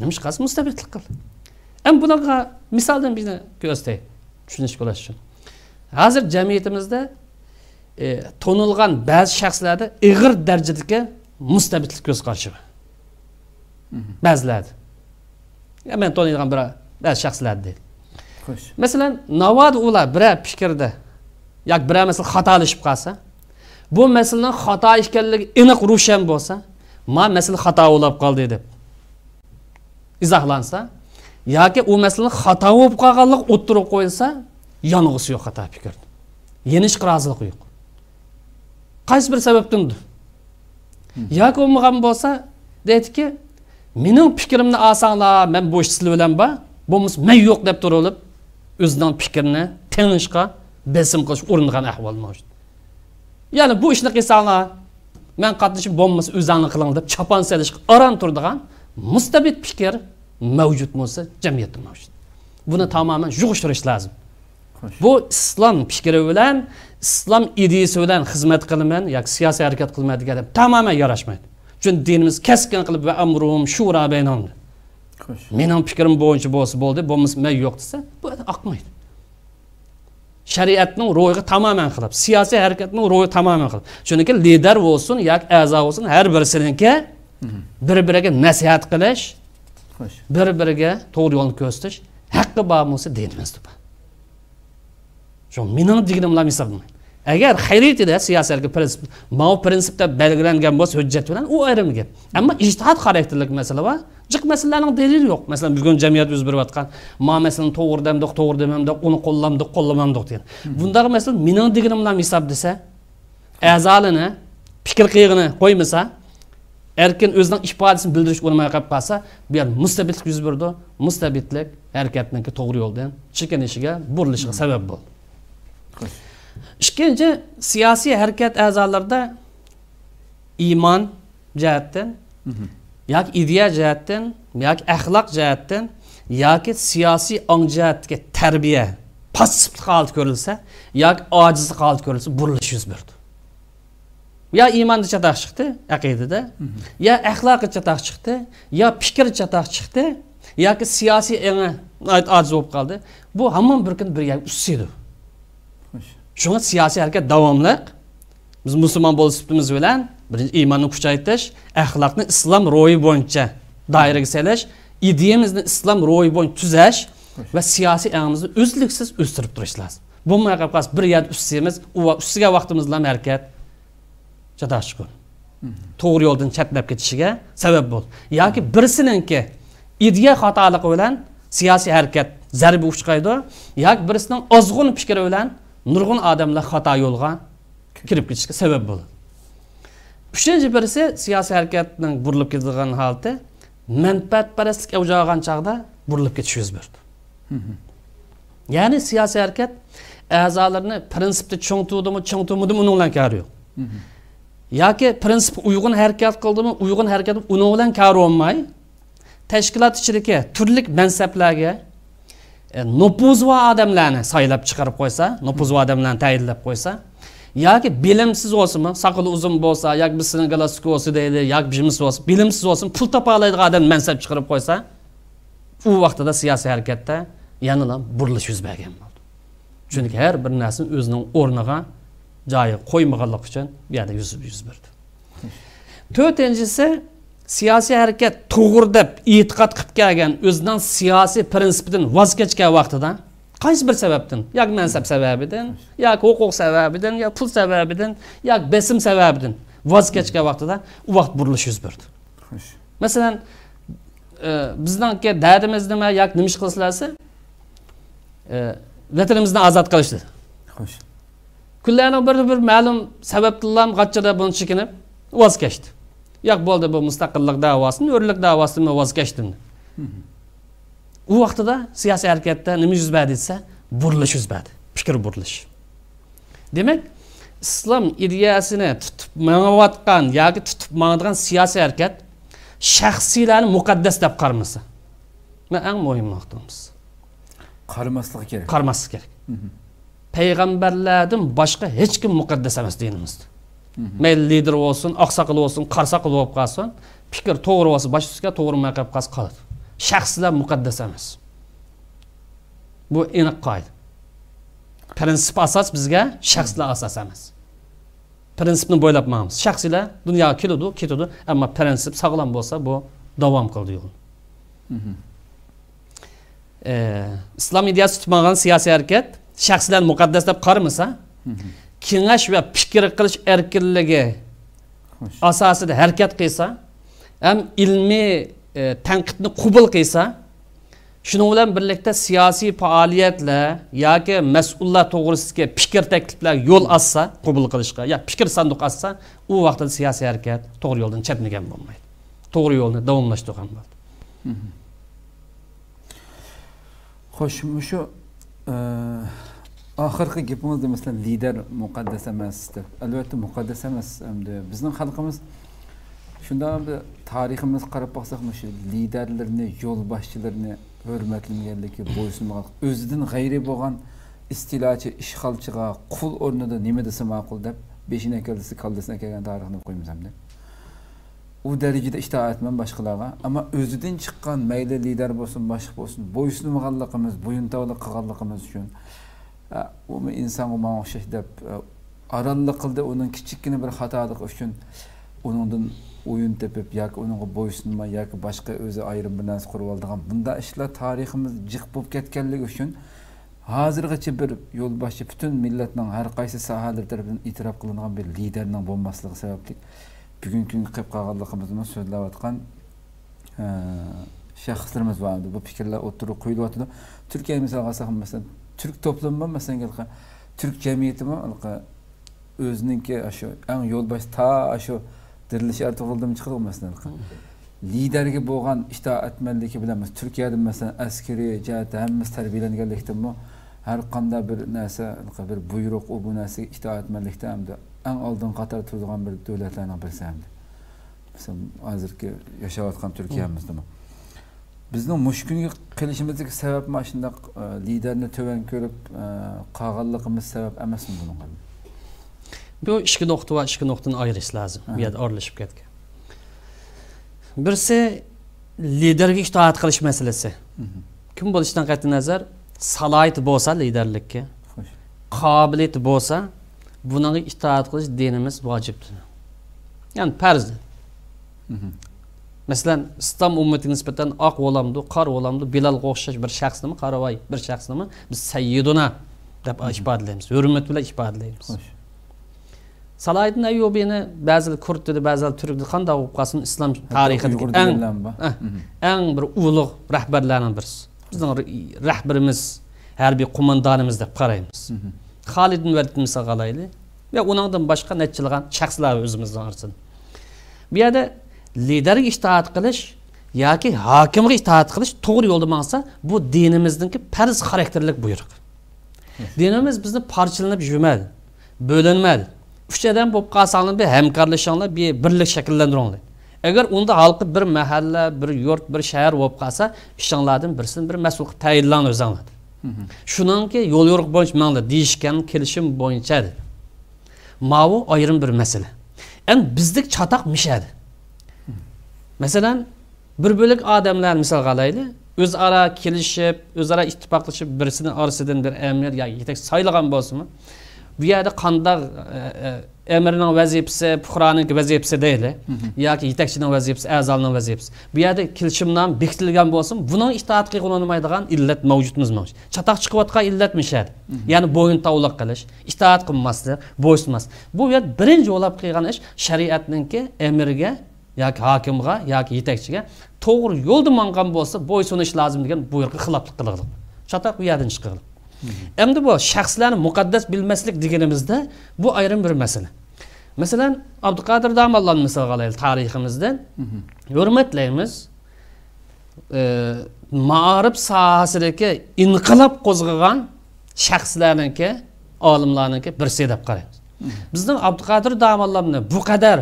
kız uchun mustabitlik qil endi bunaqa misoldan bizni ko'rsatay tushunish bo'lishi uchun hozir jamiyatimizda e, to'nilgan ba'zi shaxslarda ig'ir darajadagi mustabidlik ko'z qarashi ba'zilarda men taniydigan bir ba'zi shaxslar deydi xo'sh masalan navodi ular bir fikrda yoki bir masala xatolashib qolsa bu masalani xato ekanligi aniq ro'shan bo'lsa ma masala xato bo'lib qoldi deb izohlansa yoki u masala xato bo'lib qolganligi o'ttirib qo'yilsa яныгысы жок ата пикирдин эне ышкы ыраазылыгы жок кайсы бир себептен яков мыгам болсо дейдики менин пикиримди алсаңлар мен бу ишти билем ба болмаса мен жок деп туруп өзүнүн пикирин тең ишка бесим кылыш урынган ахвал мавжуд ya'ni bu ishni qilsanglar man qatnashib bo'lmasa o'zingni qiling deb chopon selishga orom turadigan mustabid fikr mavjud bo'lsa jamiyatda mavjud buni tamoman yug'ishtirish lozim bu islom fikri bilan islom ideyasi bilan xizmat qilaman yoki siyosiy harakat qilaman degan tamoman yarashmaydi chunki dinimiz keskin qilib va amrum shura baynam mening fikrim bo'yicha bo'lsa bo'ldi bo'lmasman yo'q desa bu oqmaydi shariatning ro'yiga tamoman qilib siyosiy harakatning ro'yi tamoman qilib chunki lider bo'lsin yoki a'zo bo'lsin har birisiniki mhm. bir biriga nasihat qilish bir biriga to'g'ri yo'lni ko'rsatish haqqi bor bo'lsa dinimiz shu mening dignimlam hisoblanmaydi agar xaritida siyosatga prinsip mau prinsipda belgilangan bo'lsa hujjat bilan u ayrim gap ammo ijtihod xarakterlik masala va jiq masalalarning dalili yo'q masalan bugun jamiyat o'zi berayotgan ma masalan to'g'ri demdiq to'g'ri demamdiq uni qo'llamdiq qo'llamandiq degan bundaq masalan mening dignimlam hisob desa a'zolini fikr qiyig'ini qo'ymasa erkin o'zining ifodasini bildirish bo'lmay qolib qolsa bu yer mustabitlik yuz berdi mustabitlik harakatniki to'g'ri yo'ldan chekinishiga burilishiga sabab bo'ldi ikkinchi siyosiy harakat a'zolarida iymon jihatdan yoki ideya jihatdan yoki axloq jihatdan yoki siyosiy ong jihatga tarbiya passivlik holati ko'rilsa yoki ojizlik holati ko'rilsa burilish yuz berdi yo iymonda chatoq chiqdi aqidada yo axloqi chatoq chiqdi yo fikr chatoq chiqdi yoki siyosiy ojiz bo'lib qoldi bu hamon bir kun bir yerga ussaydi shunga siyosiy harakat davomli biz musulmon bo'lish sifatimiz bilan birinchi iymonni kuchaytirish axloqni islom ro'yi bo'yicha doiraga salash ideyamizni islom ro'yi bo'yicha tuzash va siyosiy angimizni uzluksiz o'stirib turish lozim bo'lmay qolib qolsa bir yerda ustimiz ustiga vaqtimiz bilan harakat juda shukur to'g'ri yo'ldan chatlab ketishiga sabab bo'ldi yoki birsininki ideya xatoligi bilan siyosiy harakat zarba uchraydi yoki birisining ozg'un fikri bilan nurg'un Adamla hata yo'lga kirib ketishga sebep bo'ladi uchinchi birisi siyasi harakatning burulup ketadigan halde manfaatparastlik avj olgan chog'da burulup ketish yuz ya'ni siyasi hareket a'zolarni prinsipni cho'ng tuvdimi cho'ng tuvmidimi uni bilan kari yo'q yoki prinsip uyg'un harakat mı uyg'un harakat uni bilan kari Teşkilat içindeki ichidagi turli mansablarga E, nopuzva odamlarni saylab chiqarib qo'ysa nopuzva odamlarni tayinlab qo'ysa yoki bilimsiz bo'lsinmi saqli uzun bo'lsa yoki biz golaskuosi deydi yoki bimisi bo'lsin bilimsiz bo'lsin pul topa oladigan odam mansab chiqarib qo'ysa u vaqtida siyosiy harakatda yanada burilish yuz bergan bo'ldi chunki har bir narsani o'zining o'rniga joyi qo'ymaganlik uchun bu yerda yuz berdi to'rtinchisi siyosiy harakat to'g'ri deb e'tiqod qilib kelgan o'zidan siyosiy prinsipidan voz kechgan vaqtida qaysi bir sababdan yoki mansab sababidan yoki huquq sababidan yo pul sababidan yoki besim sababidan voz kechgan vaqtida u vaqt burilish yuz berdi masalan e, bizniki dadimiz nima yoki nima ish qilsalarsa e, vatanimizni ozod qilishdi xo'sh kunlarni bir bir ma'lum sababdan g'achchada buni chekinib voz kechdi Yok bo'ldi bu mustaqillik davosini o'g'rilik davosidan voz kechdim u vaqtida siyasi harakatda nima yuz berdi desa burilish yuz berdi fikr burilishi demak islom ideyasini tutib mangayotgan yoki tutib mangadigan siyosiy harakat shaxsiylarni muqaddas deb qaramasa bu eng muhim noktamız? qaramaslik kerak qaramaslik kerak mhmm. payg'ambarlardan boshqa hech kim mukaddes emas dinimizda mayli lider bo'lsin oqsoqil bo'lsin qarsoqil bo'lib qolsin fikr to'g'ri bo'lsa bosh ustiga to'g'rimay qolib qolsa qoladi shaxslar muqaddas emas bu aniq qoida prinsip asos bizga shaxslar asos emas prinsipni bo'ylabmanmiz shaxsiylar dunyoga keladi ketadi ammo prinsip sog'lom bo'lsa bu davom qildi yo'lni islom ideyasi tutmagan siyosiy harakat shaxslar muqaddas deb qaramasa kengash ve fikr qilish erkinligi asosida hareket qilsa ham ilmiy e, kubul qubul qilsa shuning bilan birlikda siyosiy faoliyatlar yoki mas'ullar to'g'risidagi fikr takliflar yo'l assa kubul qilishga ya fikr sandık assa u vaqtda siyosiy harakat to'g'ri yo'ldan chetmagan bo'lmaydi to'g'ri yo'lni davomlashtirgan bo'ladi xo'sh shu e, oxirgi gapimizda masalan lider muqaddas emas deb albatta muqaddas emas endi bizning xalqimiz shundoq bir tariximiz qarab boqsak shu liderlarni yo'lboshchilarni hurmatlaganligi bo'ysunmagan o'zidan g'ayri bo'lgan istilochi ishg'olchiga qul o'rnida nima desa ma'qul deb u darajada itoatman boshqalarga ammo o'zidan chiqqan mayli lider болсын boshqa bo'lsin uchun umi insan umam deb arallık kıldı onun kiçikkini bir hatalık üçün onundan oyun tepip yoki unga ya yoki başka o'zi ayrı bir narsa qurib oldigan bunday ishlar tariximiz jiq bo'lib ketganligi uchun hozirgacha bir yo'lboshchi butun millatning her kaysa sohalar tarafidan e'tirof qilingan bir liderning bo'lmasligi sababli bugungi kunga qilib qolganligimizni so'zlayotgan şahıslarımız bor bu fikrlar o'tirib qo'yilyotdi turkiya misol misal masalan Türk toplumuma mesela Türk Türk cemiyetime alka ki aşo, en yol yolbaş ta aşo dirilişi mı oldum çıkılmasın alka. gibi olan işte etmeliki bilemez. Türkiye'de mesela askeri hem cihette hemmimiz terbiyelengeliktim bu. Her kanda bir nese alka bir buyruk o bu nese işte etmelikte hem de en aldığın Katar turduğun bir devletlerden birisi hem de. Mesela hazır ki yaşayotkan Türkiye'mizde mi? bizning mushkul qilishimizdagi sabab mana shundoq e, liderni tuvan ko'rib e, qolganligimiz sabab emasmi buning bu ichki nuqta va ichki nuqtani ayirish lozim bu yerda oralashib ketgan birisi liderga itoat qilish masalasi mhmm. kim bo'lishidan qat'iy nazar salohiyat bo'lsa liderlikka qobiliyat bo'lsa buning itoat qilish dinimiz vojibdir ya'ni farz mhmm. masalan islom ummatiga nisbatan oq оламды qora оламды bilalga o'xshash bir shaxsnimi qaravay bir shaxsnimi biz sayyiduna deb ifodalaymiz hurmat bilan ifodalaymiz saloyiddin аюбини ba'zilar kurd dedi ba'zilar turk dedi қандай bo'lib qolsin islom tarixidagi eng bir ulug' rahbarlarni birisi bizni rahbarimiz harbiy liderga itoat qilish yoki hokimga itoat qilish to'g'ri yo'lda mansa bu dinimizniki farz xarakterlik buyruq dinimiz bizni parchalanib yurmadi bo'linmadi uch odam bo'lib qolsanglar bir hamkorlashinglar bir birlik shakllantiringlar agar unda xalqi bir mahalla bir yurt bir shahar bo'lib qolsa ishinglardan birisini bir mas'ul qilib tayinlang o'zinglar shuningki yo'l yo'riq bo'yicha manglar deyishgan kelishim bo'yicha mavu ayrim bir masala endi bizdek chatoq mishadi masalan bir bo'lak odamlar misolga olaylik o'zaro kelishib o'zaro ittifoqlashib birsini orasidan bir amir yoki yetakchi saylagan bo'lsinmi bu yerda qandaq e, e, emirning vazifasi fuqaroniki vazifasi deyli yoki yetakchining vazifasi a'zoning vazifasi bu yerda kelishimnom bekitilgan bo'lsin buni itoat qilinolmaydigan illat mavjudmiz mavjud chatoq chiqayotgan illat mishad ya'ni bo'yin tovliq qilish itoat qilmaslik bo'ysunmaslik bu birinchi bo'lib qilgan ish shariatninki amirga Ya ki yoki ya ki yetakchiga to'g'ri yo'lda mangan bo'lsa bo'ysunish lozim degan buyruqqa xilaplık qilgan chatoq uyardın yerdan chiqilgan endi bu shaxslarni mukaddes bilmeslik deganimizda bu ayrim bir masala masalan abduqodir domallani misol olaylik tariximizdan hurmatlaymiz e, maarif sohasidagi inqilob qo'zg'agan shaxslarniki olimlarniki birsi deb qaraymiz bizni abduqodir domallani bu kadar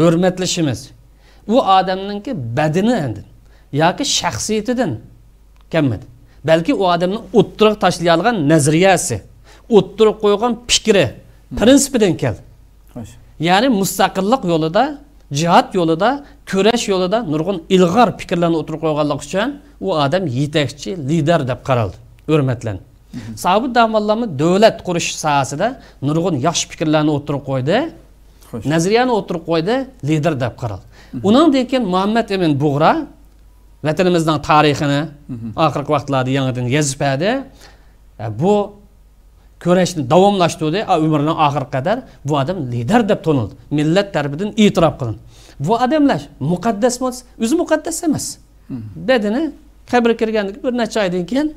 hurmatlashimiz u odamninki badini yoki shaxsiyatidan kelmadi balki u odamni o'ttirib tashlayolgan nazriyasi o'ttirib qo'ygan fikri prinsipidan keldi ya'ni mustaqillik yo'lida jihod yo'lida kurash yo'lida nurg'un ilgar fikrlarni o'tirib qo'yganlik uchun u odam yetakchi lider deb qaraldi hurmatlandi sabit damollama davlat qurish sohasida nurg'un yaş fikrlarni o'tirib qo'ydi nazriyani o'tirib qo'ydi lider deb qaraldi undan keyin muhammad Emin Buğra vatanimizning tarixini oxirgi vaqtlarda yangidan yozibadi e, bu kurashni davomlashtirdi umrni oxiriga qədər. bu odam lider deb to'nildi millat tərbidin e'tirof qılın. bu adamlar muqaddas bo'lsa o'zi muqaddas emas dedini qabrga kirgəndik bir necha oydan keyin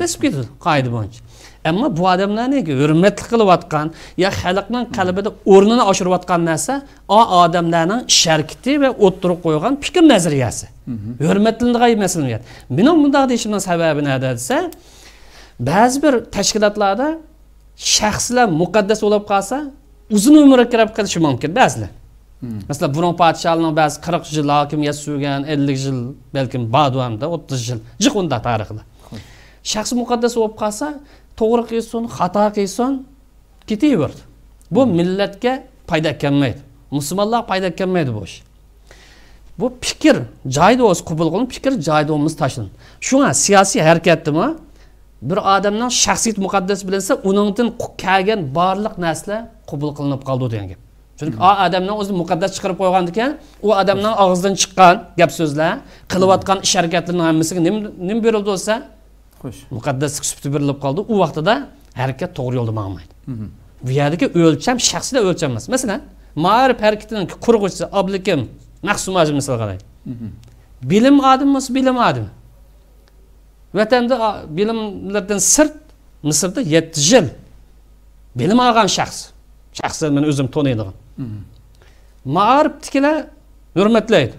sesib ketdi qoida bo'yicha ammo bu odamlarni hurmatli qilayotgan yo xalqning qalbida o'rnini oshirayotgan narsa o odamlarning sharkiti va o'ttirib qo'ygan fikr nazariyasi mhm. hurmatli maslaniyat meni bundoq deyishimdan sababi nada desa ba'zi bir tashkilotlarda shaxslar muqaddas bo'lib qolsa uzun umrga kirib qilishi mumkin ba'zilar hmm. masalan burun podshohning ba'zi qirq yil hokimiyat surgan ellik yil balkim baduamda o'ttiz yil jiq unda tarixda shaxs muqaddas bo'lib qolsa to'g'ri qilsin xato qilsin ketaverdi bu hmm. millatga foyda kelmaydi musulmonlar foyda kelmaydi bu ish bu fikr joyida o'zi qabul qilinib fikr joyida o'zimiz tashlandi shunga siyosiy harakatdimi bir odamni shaxsiyat muqaddas bilinsa uningdan kelgan barliq narsalar qabul qilinib qoldi degan gap chunki u hmm. odamni o'zi muqaddas chiqarib qo'ygan ekan u odamni og'zidan chiqqan gap so'zlar qilayotgan ish harakatlarni hammasiga nim berildi bo'lsa muqaddas kutubni birlab qoldi u vaqtida harakat to'g'ri yo'lda bo'lmaydi mhm. bu yerdagi o'lcham shaxsida o'lcham emas masalan maarif harakatini qurg'uvchisi oblikim naqsumajim misol qarang mhm. bilim odimi bilim odimi vatanda bilimlardan sirt misrda yetti yil bilim olgan shaxs shaxsan men o'zim taniydigan mhm. maarifnikilar hurmatlaydi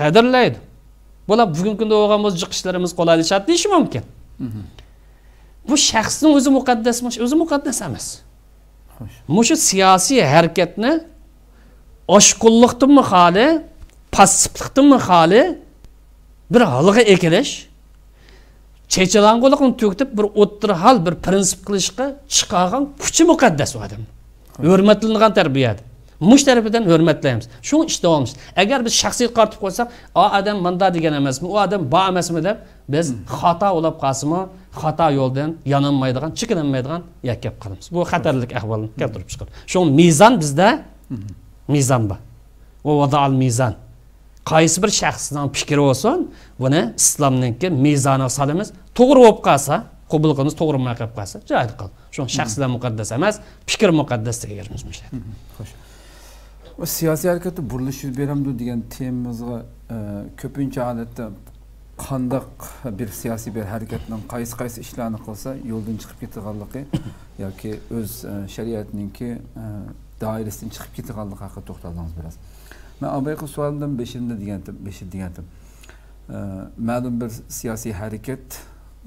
qadrlaydi bular bugungi kunda bo'lgan bo'lsa jiqishlarimiz qolaolishadi deyishi mumkin bu shaxsni o'zi muqaddasmi o'zi muqaddas emas mushu siyosiy harakatni oshqulliqdanmi xoli passiblikdanmi xoli bir holiga ekilish chechalang'uliqni to'ktib bir o'ttiri hal bir prinsip qilishga chiqargan kuchi muqaddas u odam hurmatlangan tarbiyada mush tarafidan hurmatlaymiz shu ishda olamiz agar biz shaxsiy tortib qo'ysak a odam manda degan emasmi u odam bu emasmi deb biz hmm. xato o'lab qolsimi xato yo'ldan yonolmaydigan cheklanmaydigan yakka qolamiz bu xatarlik ahvolni hmm. keltirib chiqaradi shu mezon bizda mezon hmm. bor al mezon qaysi bir shaxsning fikri bo'lsin buni islomniki mezoni solamiz to'g'ri bo'lib qolsa qabul qilamiz to'g'ri maqab qolsa joyida qoldi shu shaxslar muqaddas emas fikr muqaddas degan xo'sh siyosiy harakatni burilish yuz beramdu degan temamizga e, ko'pincha odatda qandoq bir siyosiy bir harakatdan qaysi qaysi ishlarni qilsa yo'ldan chiqib ketganligi yoki o'z shariatninki e, e, doirasidan chiqib ketganligi haqida to'xtaldingiz biroz man avvalgi savolimdan beshimda degandim beshir degandim ma'lum bir siyosiy harakat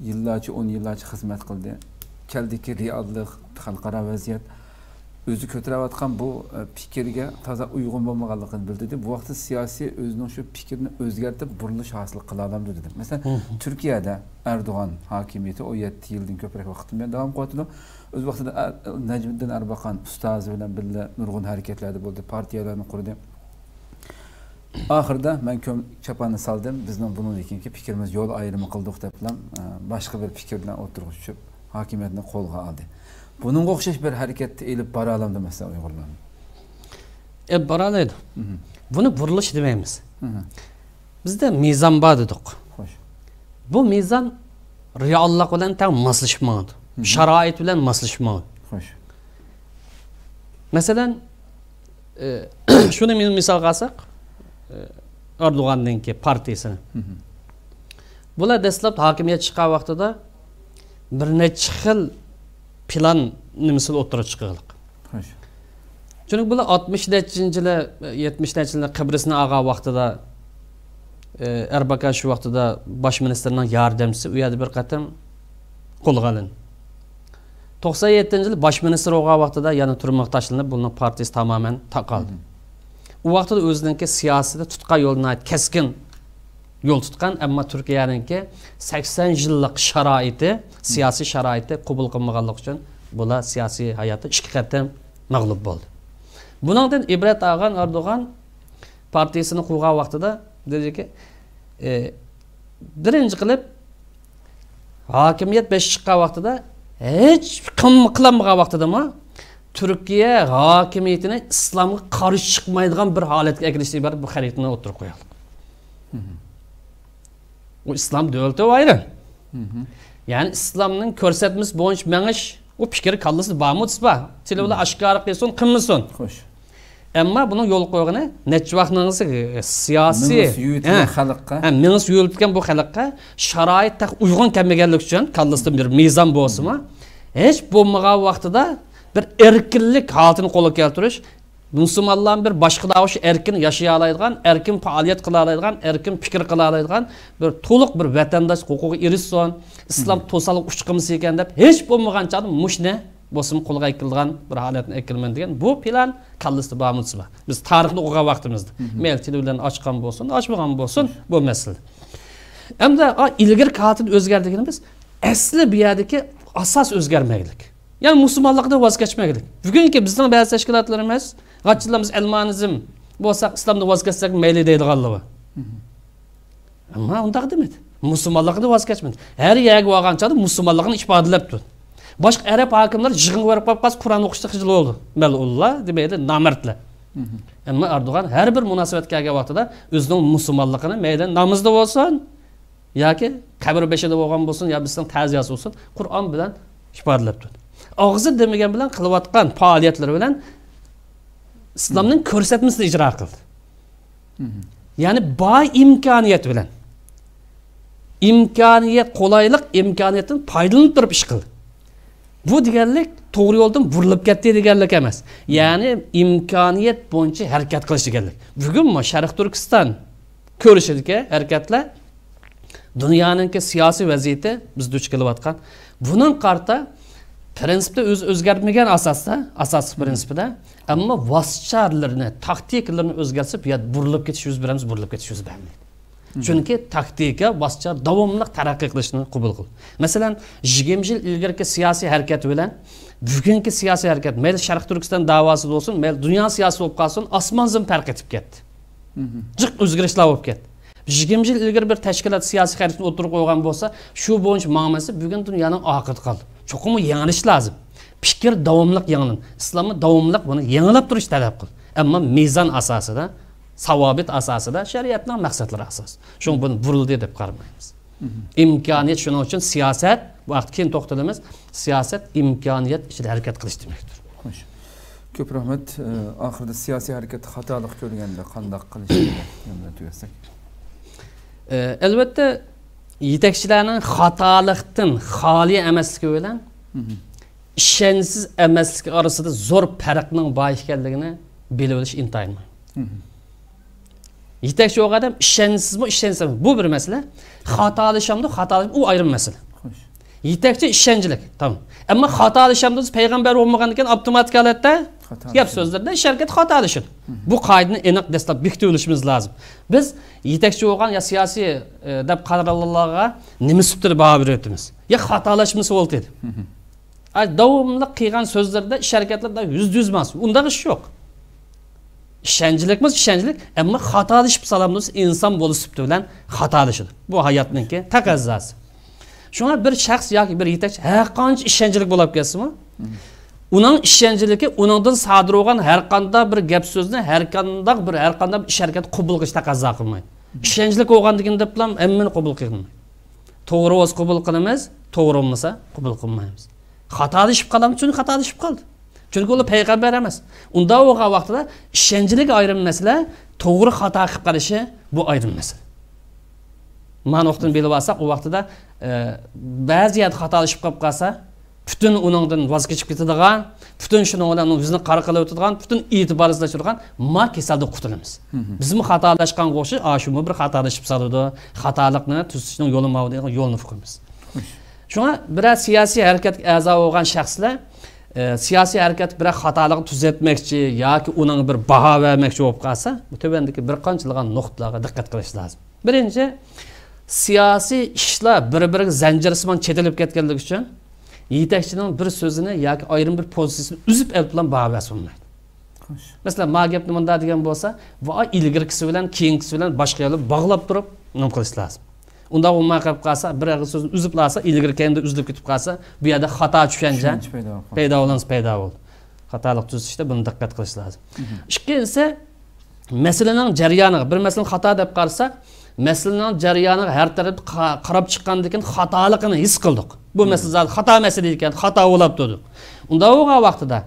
yillarcha o'n yillarcha xizmat qildi keldiki reallik xalqaro vaziyat o'zi ko'tarayotgan bu fikrga e, toza uyg'un bo'lmaganligini bildi deb bu vaqtda siyosiy o'zining shu fikrini o'zgartirib burilish hosil qila olamdi dedi masalan turkiyada erdo'g'on hokimiyati o'n yetti yildan ko'proq vaqt bilan davom qilyotdi o'z vaqtida e, najmiddin arbaqan ustozi bilan birga nurg'un harakatlarda bo'ldi partiyalarni qurdi oxirida man ko'm chaponni soldim bizni bundan fikrimiz yo'l ayrimi qildik deb e, boshqa bir fikr bilan o'tirg'i hokimiyatni qo'lga oldi Bunun o'xshash bir harakatni ilib para olamdi mesela uyg'urlar ilib e, bora oladi buni burilish demaymiz bizda mezon bor dedik xo'sh bu mezon reallik bilan tam moslashmaydi sharoit bilan moslashmaydi bir misal shuni e, misolga olsak Bu partiyasini bular dastlab hokimiyat chiqqan vaqtida bir necha xil plan nimsel o'tira chiqaylik chunki bular oltmish nechinchi yili e, yetmish Kıbrıs'ın yili vakti da vaqtida e, erbakan shu vaqtida bosh ministrning yordamchisi u yerda bir qatim qo'lga olindi to'qson yettinchi yili bosh ministr bo'lgan vaqtida yana turmaga tashlanib buni partiyasi tamoman taqaldi u vaqtida o'ziniki siyosatda tutqa yo'lni keskin yo'l tutgan ammo turkiyaninki sakson yillik sharoiti siyosiy sharoiti qabul qilmaganligi uchun bular siyosiy hayoti ikki qatam mag'lub bo'ldi buningdan ibrat olgan erdo'g'an partiyasini qurgan vaqtida dediki e, birinchi qilib hokimiyat besh chiqqan vaqtida hech qilolmagan vaqtidami turkiya hokimiyatini islomga qarshi chiqmaydigan bir holatga kelishlik bir xaritani o'tirib qo'yadi u islom o ayrı. ya'ni islomning ko'rsatmasi bo'yicha kallısı, u fikri kallasida qilsin qilmasin ammo buni yo'l qo'ygani necha e, xalqqa bu sharoit uyg'un kelmaganligi uchun bir mezon bo'lsinmi hech bo'lmagan vaqtida bir erkinlik holatini qo'lga keltirish Müslümanların bir boshqalar shu erkin yashay erkin faaliyet qila erkin fikir qila bir tuluk bir vatandosh huquqiga erishsin islom to'saliq uch qilmasa ekan deb hech bo'lmagancha mushni bosim qo'lga ekilgan bir holatni ekilman degan bu plan kallisida bormisi bor biz tarixni o'qigan vaqtimizda mayli televideniya ochgan bo'lsin ochmagan bo'lsin bu masala hamda ilgari kotib o'zgarligini biz asli bu yerdagi asos o'zgarmaylik yani musulmonlikdan voz kechmaylik bugungi bizden ba'zi tashkilotlarimiz g'atchilarimiz ilmonizm bo'lsa islomdan voz kechsak mayli deydiganlar bor ammo undaq demaydi musulmonlikdan voz kechmaydi har yerga borganchada musulmonlikni ifodalab tur boshqa arab hokimlar yig'inga borib qolib qolsa qur'on o'qishda xijil bo'ldi malullah demaydi nomardlar ammo erdo'g'an har bir munosabatga kelgan vaqtida o'zining musulmonligini mayli namozda bo'lsin yoki qabr beshida bo'lgan bo'lsin yo bizning ta'ziyasi bo'lsin qur'on bilan ifodalab turdi og'zi demagan bilan qilayotgan faoliyatlari bilan islomning ko'rsatmasini ijro qildi mm-hmm. ya'ni boy imkoniyat bilan imkoniyat qulaylik imkoniyatdan foydalanib turib ish qildi bu deganlik to'g'ri yo'ldan burilib ketdi deganlik emas ya'ni imkoniyat bo'yicha harakat qilish deganlik bugun mana sharq turkiston ko'rishidagi harakatlar dunyoninki siyosiy vaziyati bizni duch kelayotgan buning qarta prinsipda o'zi o'zgarmagan asosda asosiy prinsipida ammo voschalarni taktikalarini o'zgartirib yo burilib ketish yuz beramiz burilib ketish yuz bermaydi chunki taktika voscha davomli taraqqiy qilishni qabul qil masalan yigirma yil ilgarigi siyosiy harakat bilan bugungi siyosiy harakat mayli sharq turkiston davosi bo'lsin mayli dunyo siyosati bo'lib qolsin osmon zim farq etib ketdi mhm. jiq o'zgarishlar bo'lib ketdi yigirma yil ilgari bir tashkilot siyosiy harakatni o'tirib qo'ygan bo'lsa shu bo'yicha muammosi bugun dunyoning oxiri qoldi Çokumu yanlış lazım. Pikir davamlık yanın, İslam'ı davamlık bunu yanılıp duruş talep kıl. Ama mizan asası da, savabit asası da, şeriatın maksatları asası. Çünkü bunu vuruldu deyip karmayız. İmkaniyet şunun için siyaset, bu artık kim toxtalimiz, siyaset imkaniyet içinde hareket kılış demektir. Hoş. Köp rahmet, e, ahirde siyasi hareket hatalık görgende, kandak kılış, emret elbette yetakchilarning xatolikdan xoli emasligi bilan ishonchsiz emasligi orasida zo'r farqning bor ekanligini bilib olish intayin yetakchi bo'lgan odam ishonchsizmi ishonchsizmi bu bir masala xatolishamdi xatolashib u ayrim masala yetakchi ishonchlik tamom ammo xato alishamiz payg'ambar bo'lmagan ekan avtomatik holatda gap so'zlarda sharkat xato alishib bu kaydını en ak dastlab bükte olishimiz lazım. biz yetakchi bo'lgan yo siyosiy e, deb qarallarga nima subtir baho beryapmiz yo xatolashimiz bo'ldi dedi davomli qilgan so'zlarda sharkatlarda yuz yuz emas unda ish yo'q ishonchlikmiz ishonchlik ammo xatolashib salomimiz inson bo'lisibdi hata xatolashadi bu hayotniki taqozosi shunga bir shaxs yoki bir yetakchi har qancha ishonchlik bo'lib ketsinmi uning ishonchligi unidan sodir bo'lgan har qanday bir gap so'zni har qanday bir har qanday ish harakat qabul qilish taqozo qilmaydi ishonchli bo'lganligin deb bilan hammani qabul qilmaydi to'g'ri bo'lsa qabul qilamiz to'g'ri bo'lmasa qabul qilmaymiz xato xatolashib qolamiz chunki xatolashib qoldi chunki ular payg'ambar emas unda bo'lgan vaqtida ishonchlik ayrim masala to'g'ri xato qilib qolishi bu ayrim masala мына уақытын біліп алсақ ол уақытыда ә, э, бәзі яд қаталы ішіп қалып қалса бүтін оныңдан воз кешіп кетедіған бүтін шыныңдан бізді қарқылап отырған бүтін етібарсызлаш тұрған ма кесалды құтыламыз біздің қаталашқан қошы ашумы бір қаталашып салуды қаталықны түзішнің жолын мау деген жолын ұқымыз шуңа біраз саяси әрекет әза болған шәхслер ә, э, саяси әрекет бір қаталығын түзетмекші яки оның бір баға бермекші болып қалса төбендегі бір қаншылыған нұқталарға диққат қылыш лазым бірінші siyosiy ishlar bir biriga zanjirsimon chetilib ketganligi uchun yetakchining bir so'zini yoki ayrim bir pozitsiyasini uzib olib bilan baholash bo'lmaydi masalan ma gapni munda degan bo'lsa va ilgirkisi bilan keyingisi bilan boshqa yo'lib bog'lab turib nima qilish lozim unda umuman qilib qolsa bir so'zni uzib olsa ilgirkanda uzilib ketib qolsa bu yerda xato tushuncha paydo bo'lamiz paydo bo'ldi xatolik tuzishda buni diqqat qilish lozim mhmm. ikkinchisi masalaning jarayoniga bir masalani xato deb qarasak masalaning jarayoni her taraf karab chiqqandan keyin xatoligini his qildik bu masala hmm. zaten hata masala ekan xato o'ylab Onda o o'lgan vaqtida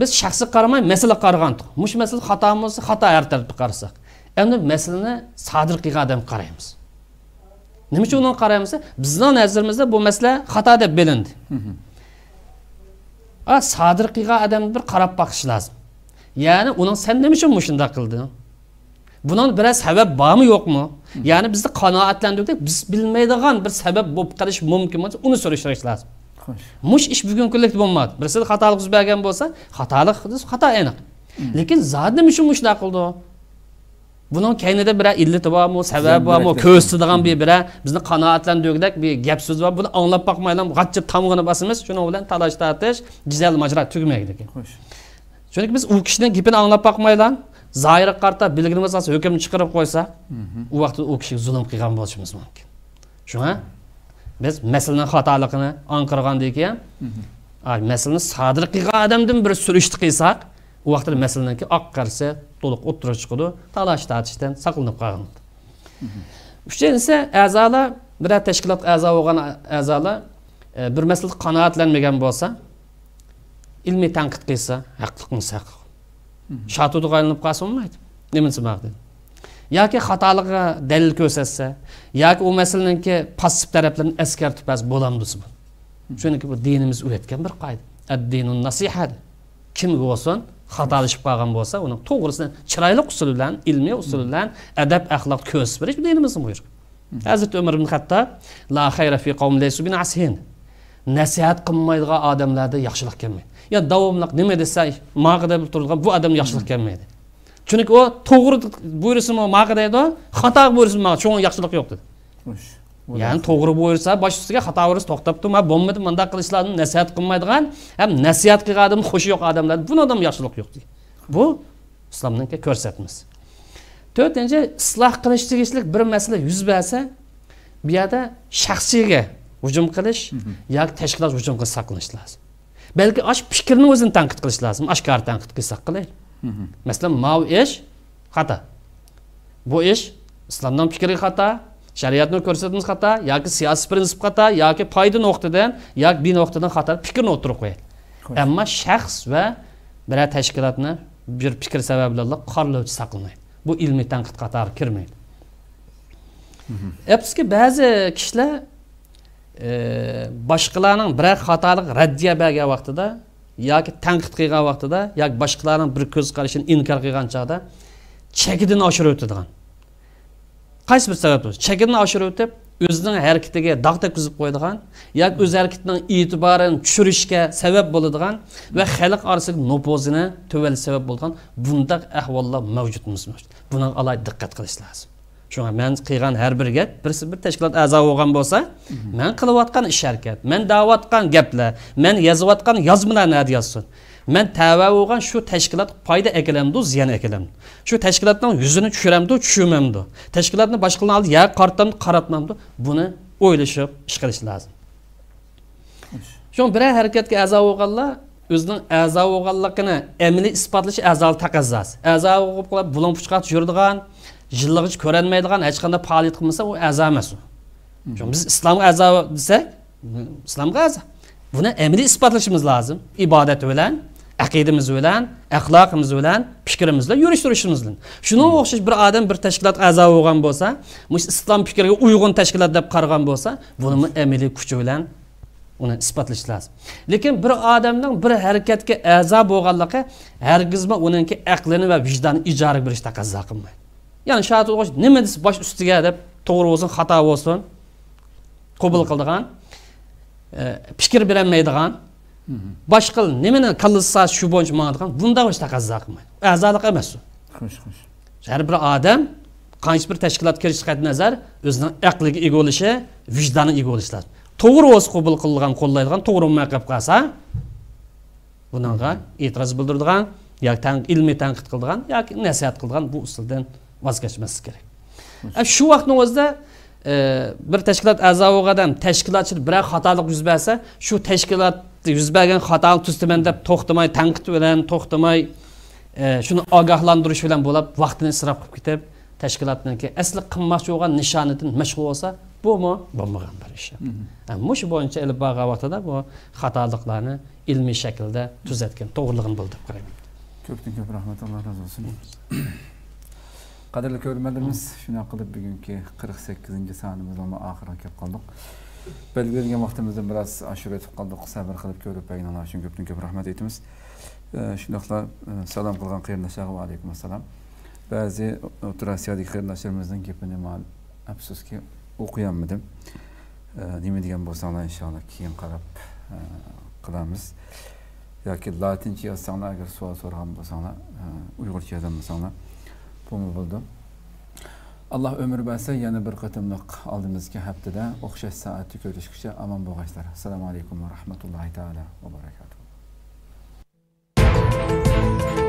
biz shaxsga qaramay masala qaragandik mush masala xato bo'lsa xato har tarafga qarasak endi masalani sodir qilgan odam qaraymiz nima uchun uni qaraymiz bizni bu masala hata deb bilindi a sodir qilgan odamni bir karab baqish lazım. ya'ni uni sen ne uchun shunday qilding Bunun biraz sebep var mı yok mu? ya'ni bizni qanoatlantiruvda biz bilmaydigan bir sabab bo'lib qolishi mumkin bo'lsa uni surishtirish lozim mush ish bugungilik bo'lmadi birsida xatolik yuz bergan bo'lsa xatolik xato aniq hmm. lekin zot nima uchun mushlar qildi buning kaynida bir illati bormi sababi bormi ko'rsatadigan bir bir bizni qanoatlantirgudek bir gap so'z bor buni anglab boqmaylan g'atcha tomg'ini bosimiz shuning bilan talash tortish jizal majra tugamaydi xo'sh chunki biz u kishini gapini anglab boqmaylan zoira qarata belgini masalasi hukm chiqarib qo'ysa mhm. u vaqtda u kishiga zulm qilgan bo'lishimiz mumkin shunga biz masalani xatoligini anqirgandan keyin mhm. masalani sodir qilgan odamdan bir surishni qilsak u vaqtda masalaniki oq qarsa to'liq o'ttirib chiqadi talash tortishdan saqlanib qolgan mhm. uchinchisi a'zolar biror tashkilot a'zo bo'lgan a'zolar e, bir masala qanoatlanmagan bo'lsa ilmiy tanqid qilsa haqliqni haq shatuvni qilinib qolsa bo'lmaydi nima sabab dedi yoki xatoligiga dalil ko'rsatsa yoki u masalaninki passiv taraflarni eskartib bas bo'lamdiz bu chunki bu dinimiz o'rgatgan bir qoida addinu nasiha kimga bo'lsin xatolashib qolgan bo'lsa uni to'g'risini chiroyli usul bilan ilmiy usul bilan adab axloq ko'rsatib berish dinimizni buyrug'i hazrati umar ibn hattob la xayra fi qavmin nasihat qilmaydigan odamlarda yaxshilik kelmaydi yo davomliq nima desa mag'ida bo'lib turilgan bu odam yaxshilik kelmaydi chunki u to'g'ri buyursinmi mag'ida edi xato buyursin maga cho'ng yaxshilik yo'q dedi ya'ni to'g'ri buyursa bosh ustiga xato buyursa to'xtab tur man bo'lmadi bunday qilishlarni nasihat qilmaydigan ham nasihat qilgan odam xushi yo'q odamlar buni odam yaxshilik yo'q bu islomniki ko'rsatmasi to'rtinchi isloh qilish tegishli bir masala yuz bersa bu yerda shaxsiyga hujum qilish yoki tashkilot hujum qilish saqlanish lozim balki shu fikrni o'zini tanqid qilish lozim oshkora tanqid qilsak qilaylik masalan mana ish xato bu ish islomdan fikri xato shariatni ko'rsatimiz xato yoki siyosiy prinsip xato yoki foyda nuqtadan yoki bi nuqtadan xato fikrni o'tirib qo'yadi ammo shaxs va biror tashkilotni bir fikr sabablarla qorlovchi saqlamaydi bu ilmiy tanqid qatori kirmaydi eski ba'zi kishilar boshqalarning biror xatolik raddiya bergan vaqtida yoki tanqid qilgan vaqtida yoki boshqalarning bir ko'z qarashini inkor qilgan chog'da chekidan oshirib o'tadigan qaysi bir sabab chekidan oshirib o'tib o'zining harakatiga dog'da kuzib qo'yadigan yoki o'z harakatining e'tiborini tushirishga sabab bo'ladigan va xalq orasida nupozini tuval sabab bo'lgan bundoq ahvollar mavjudmiz buning alohida diqqat qilish lozim shunga man qilgan har bir gap birsi bir tashkilot a'zo bo'lgan bo'lsa man qilayotgan ish harakat man davotgan gaplar man yozayotgan yozmalarni ad yozsin man tava bo'lgan shu tashkilot foyda akilamdu ziyon akilamdu shu tashkilotni yuzini tushiramdu tushirmamdu tashkilotni boshqalarni oldi ya qartamdu qaratmamdu buni o'ylashib ish qilish lozim shu biror harakatga a'zo bo'lganlar o'zining a'zo bo'lganligini amaliy isbotlash a'zo taqozosi a'zo bo'lib bulan puchqat yurdigan yillig'icha ko'rinmaydigan hech qanday faoliyat qilmasa u a'zo emas u biz islomga a'zo desak islomga a'zo buni amaliy isbotlashimiz lozim ibodat bilan aqidimiz bilan axloqimiz bilan fikrimiz bilan yurish turishimiz bilan shunga o'xshash bir odam bir tashkilot a'zo bo'lgan bo'lsa islom fikriga uyg'un tashkilot deb qaragan bo'lsa buni amaliy kuchi bilan uni isbotlash lozim lekin bir odamning bir harakatga a'zo bo'lganligi hargizma uniki aqlini va vijdonini ijara qilish taqozo qilmaydi ya'ni shoat o'quvchi nima desa bosh ustiga deb to'g'ri bo'lsin xato bo'lsin qabul qiladigan e, fikr berolmaydigan bosh qil nimani qilsa shu bo'yicha mangadigan bunda hech taqozo qilmaydi a'zolik emas u har bir adam, qancha bir teşkilat kirish qat nazar o'zini aqliga ega vicdanı vijdoniga ega bo'lishi lozim to'g'ri bo'lsa qabul qilingan qo'llaydigan to'g'ri bo'lmay qolib qolsa bunaqa e'tiroz bildiradigan yoki ilmiy tanqid qiladigan bu usuldan voz kechmaslik kerak shu e, vaqtni o'zida e, bir tashkilot a'zoi odam tashkilotchilik biror xatolik yuz bersa shu tashkilot yuz bergan xatolik tuzdiman deb to'xtamay tanqid bilan to'xtamay shuni e, ogohlantirish bilan bo'lib vaqtini isrof qilib ketib tashkilotniki asli qilmoqchi bo'lgan nishonidan mashg'ul bo'lsa bumu bo'lmagan bir ish mush bo'yicha ilib borgan vaqtida bu xatoliklarni ilmiy shaklda tuzatgan to'g'riligini bildirib qarayman ko'pdan ko'p rahmat alloh razi bo'lsin Kadirli körmelerimiz, şuna kılıp bugünkü 48. sanımız ama ahıra kep kaldık. Belirgen vaktimizden biraz aşırı etip kaldık, sabır kılıp körüp beyin Allah için köptün köp rahmet etimiz. E, Şundakla e, salam kılgan kıyırlaşağı ve aleyküm selam. Bazı Otur Asya'daki kıyırlaşlarımızdan kepini mal, absuz ki okuyamadım. E, Nime diyen bozanlar inşallah kiyen karab e, kılamız. ki latince yazsanglar, eğer sual sorgan bo'lsanglar, uyg'urcha yozgan bo'lsanglar, bunu buldum. Allah ömür bəlsə, yəni bir qıtımlıq aldığımızki həftədə oxşaş saati görüşkücə aman boğaçlar. Selamun Aleyküm ve Rahmetullahi Teala ve Barakatuhu.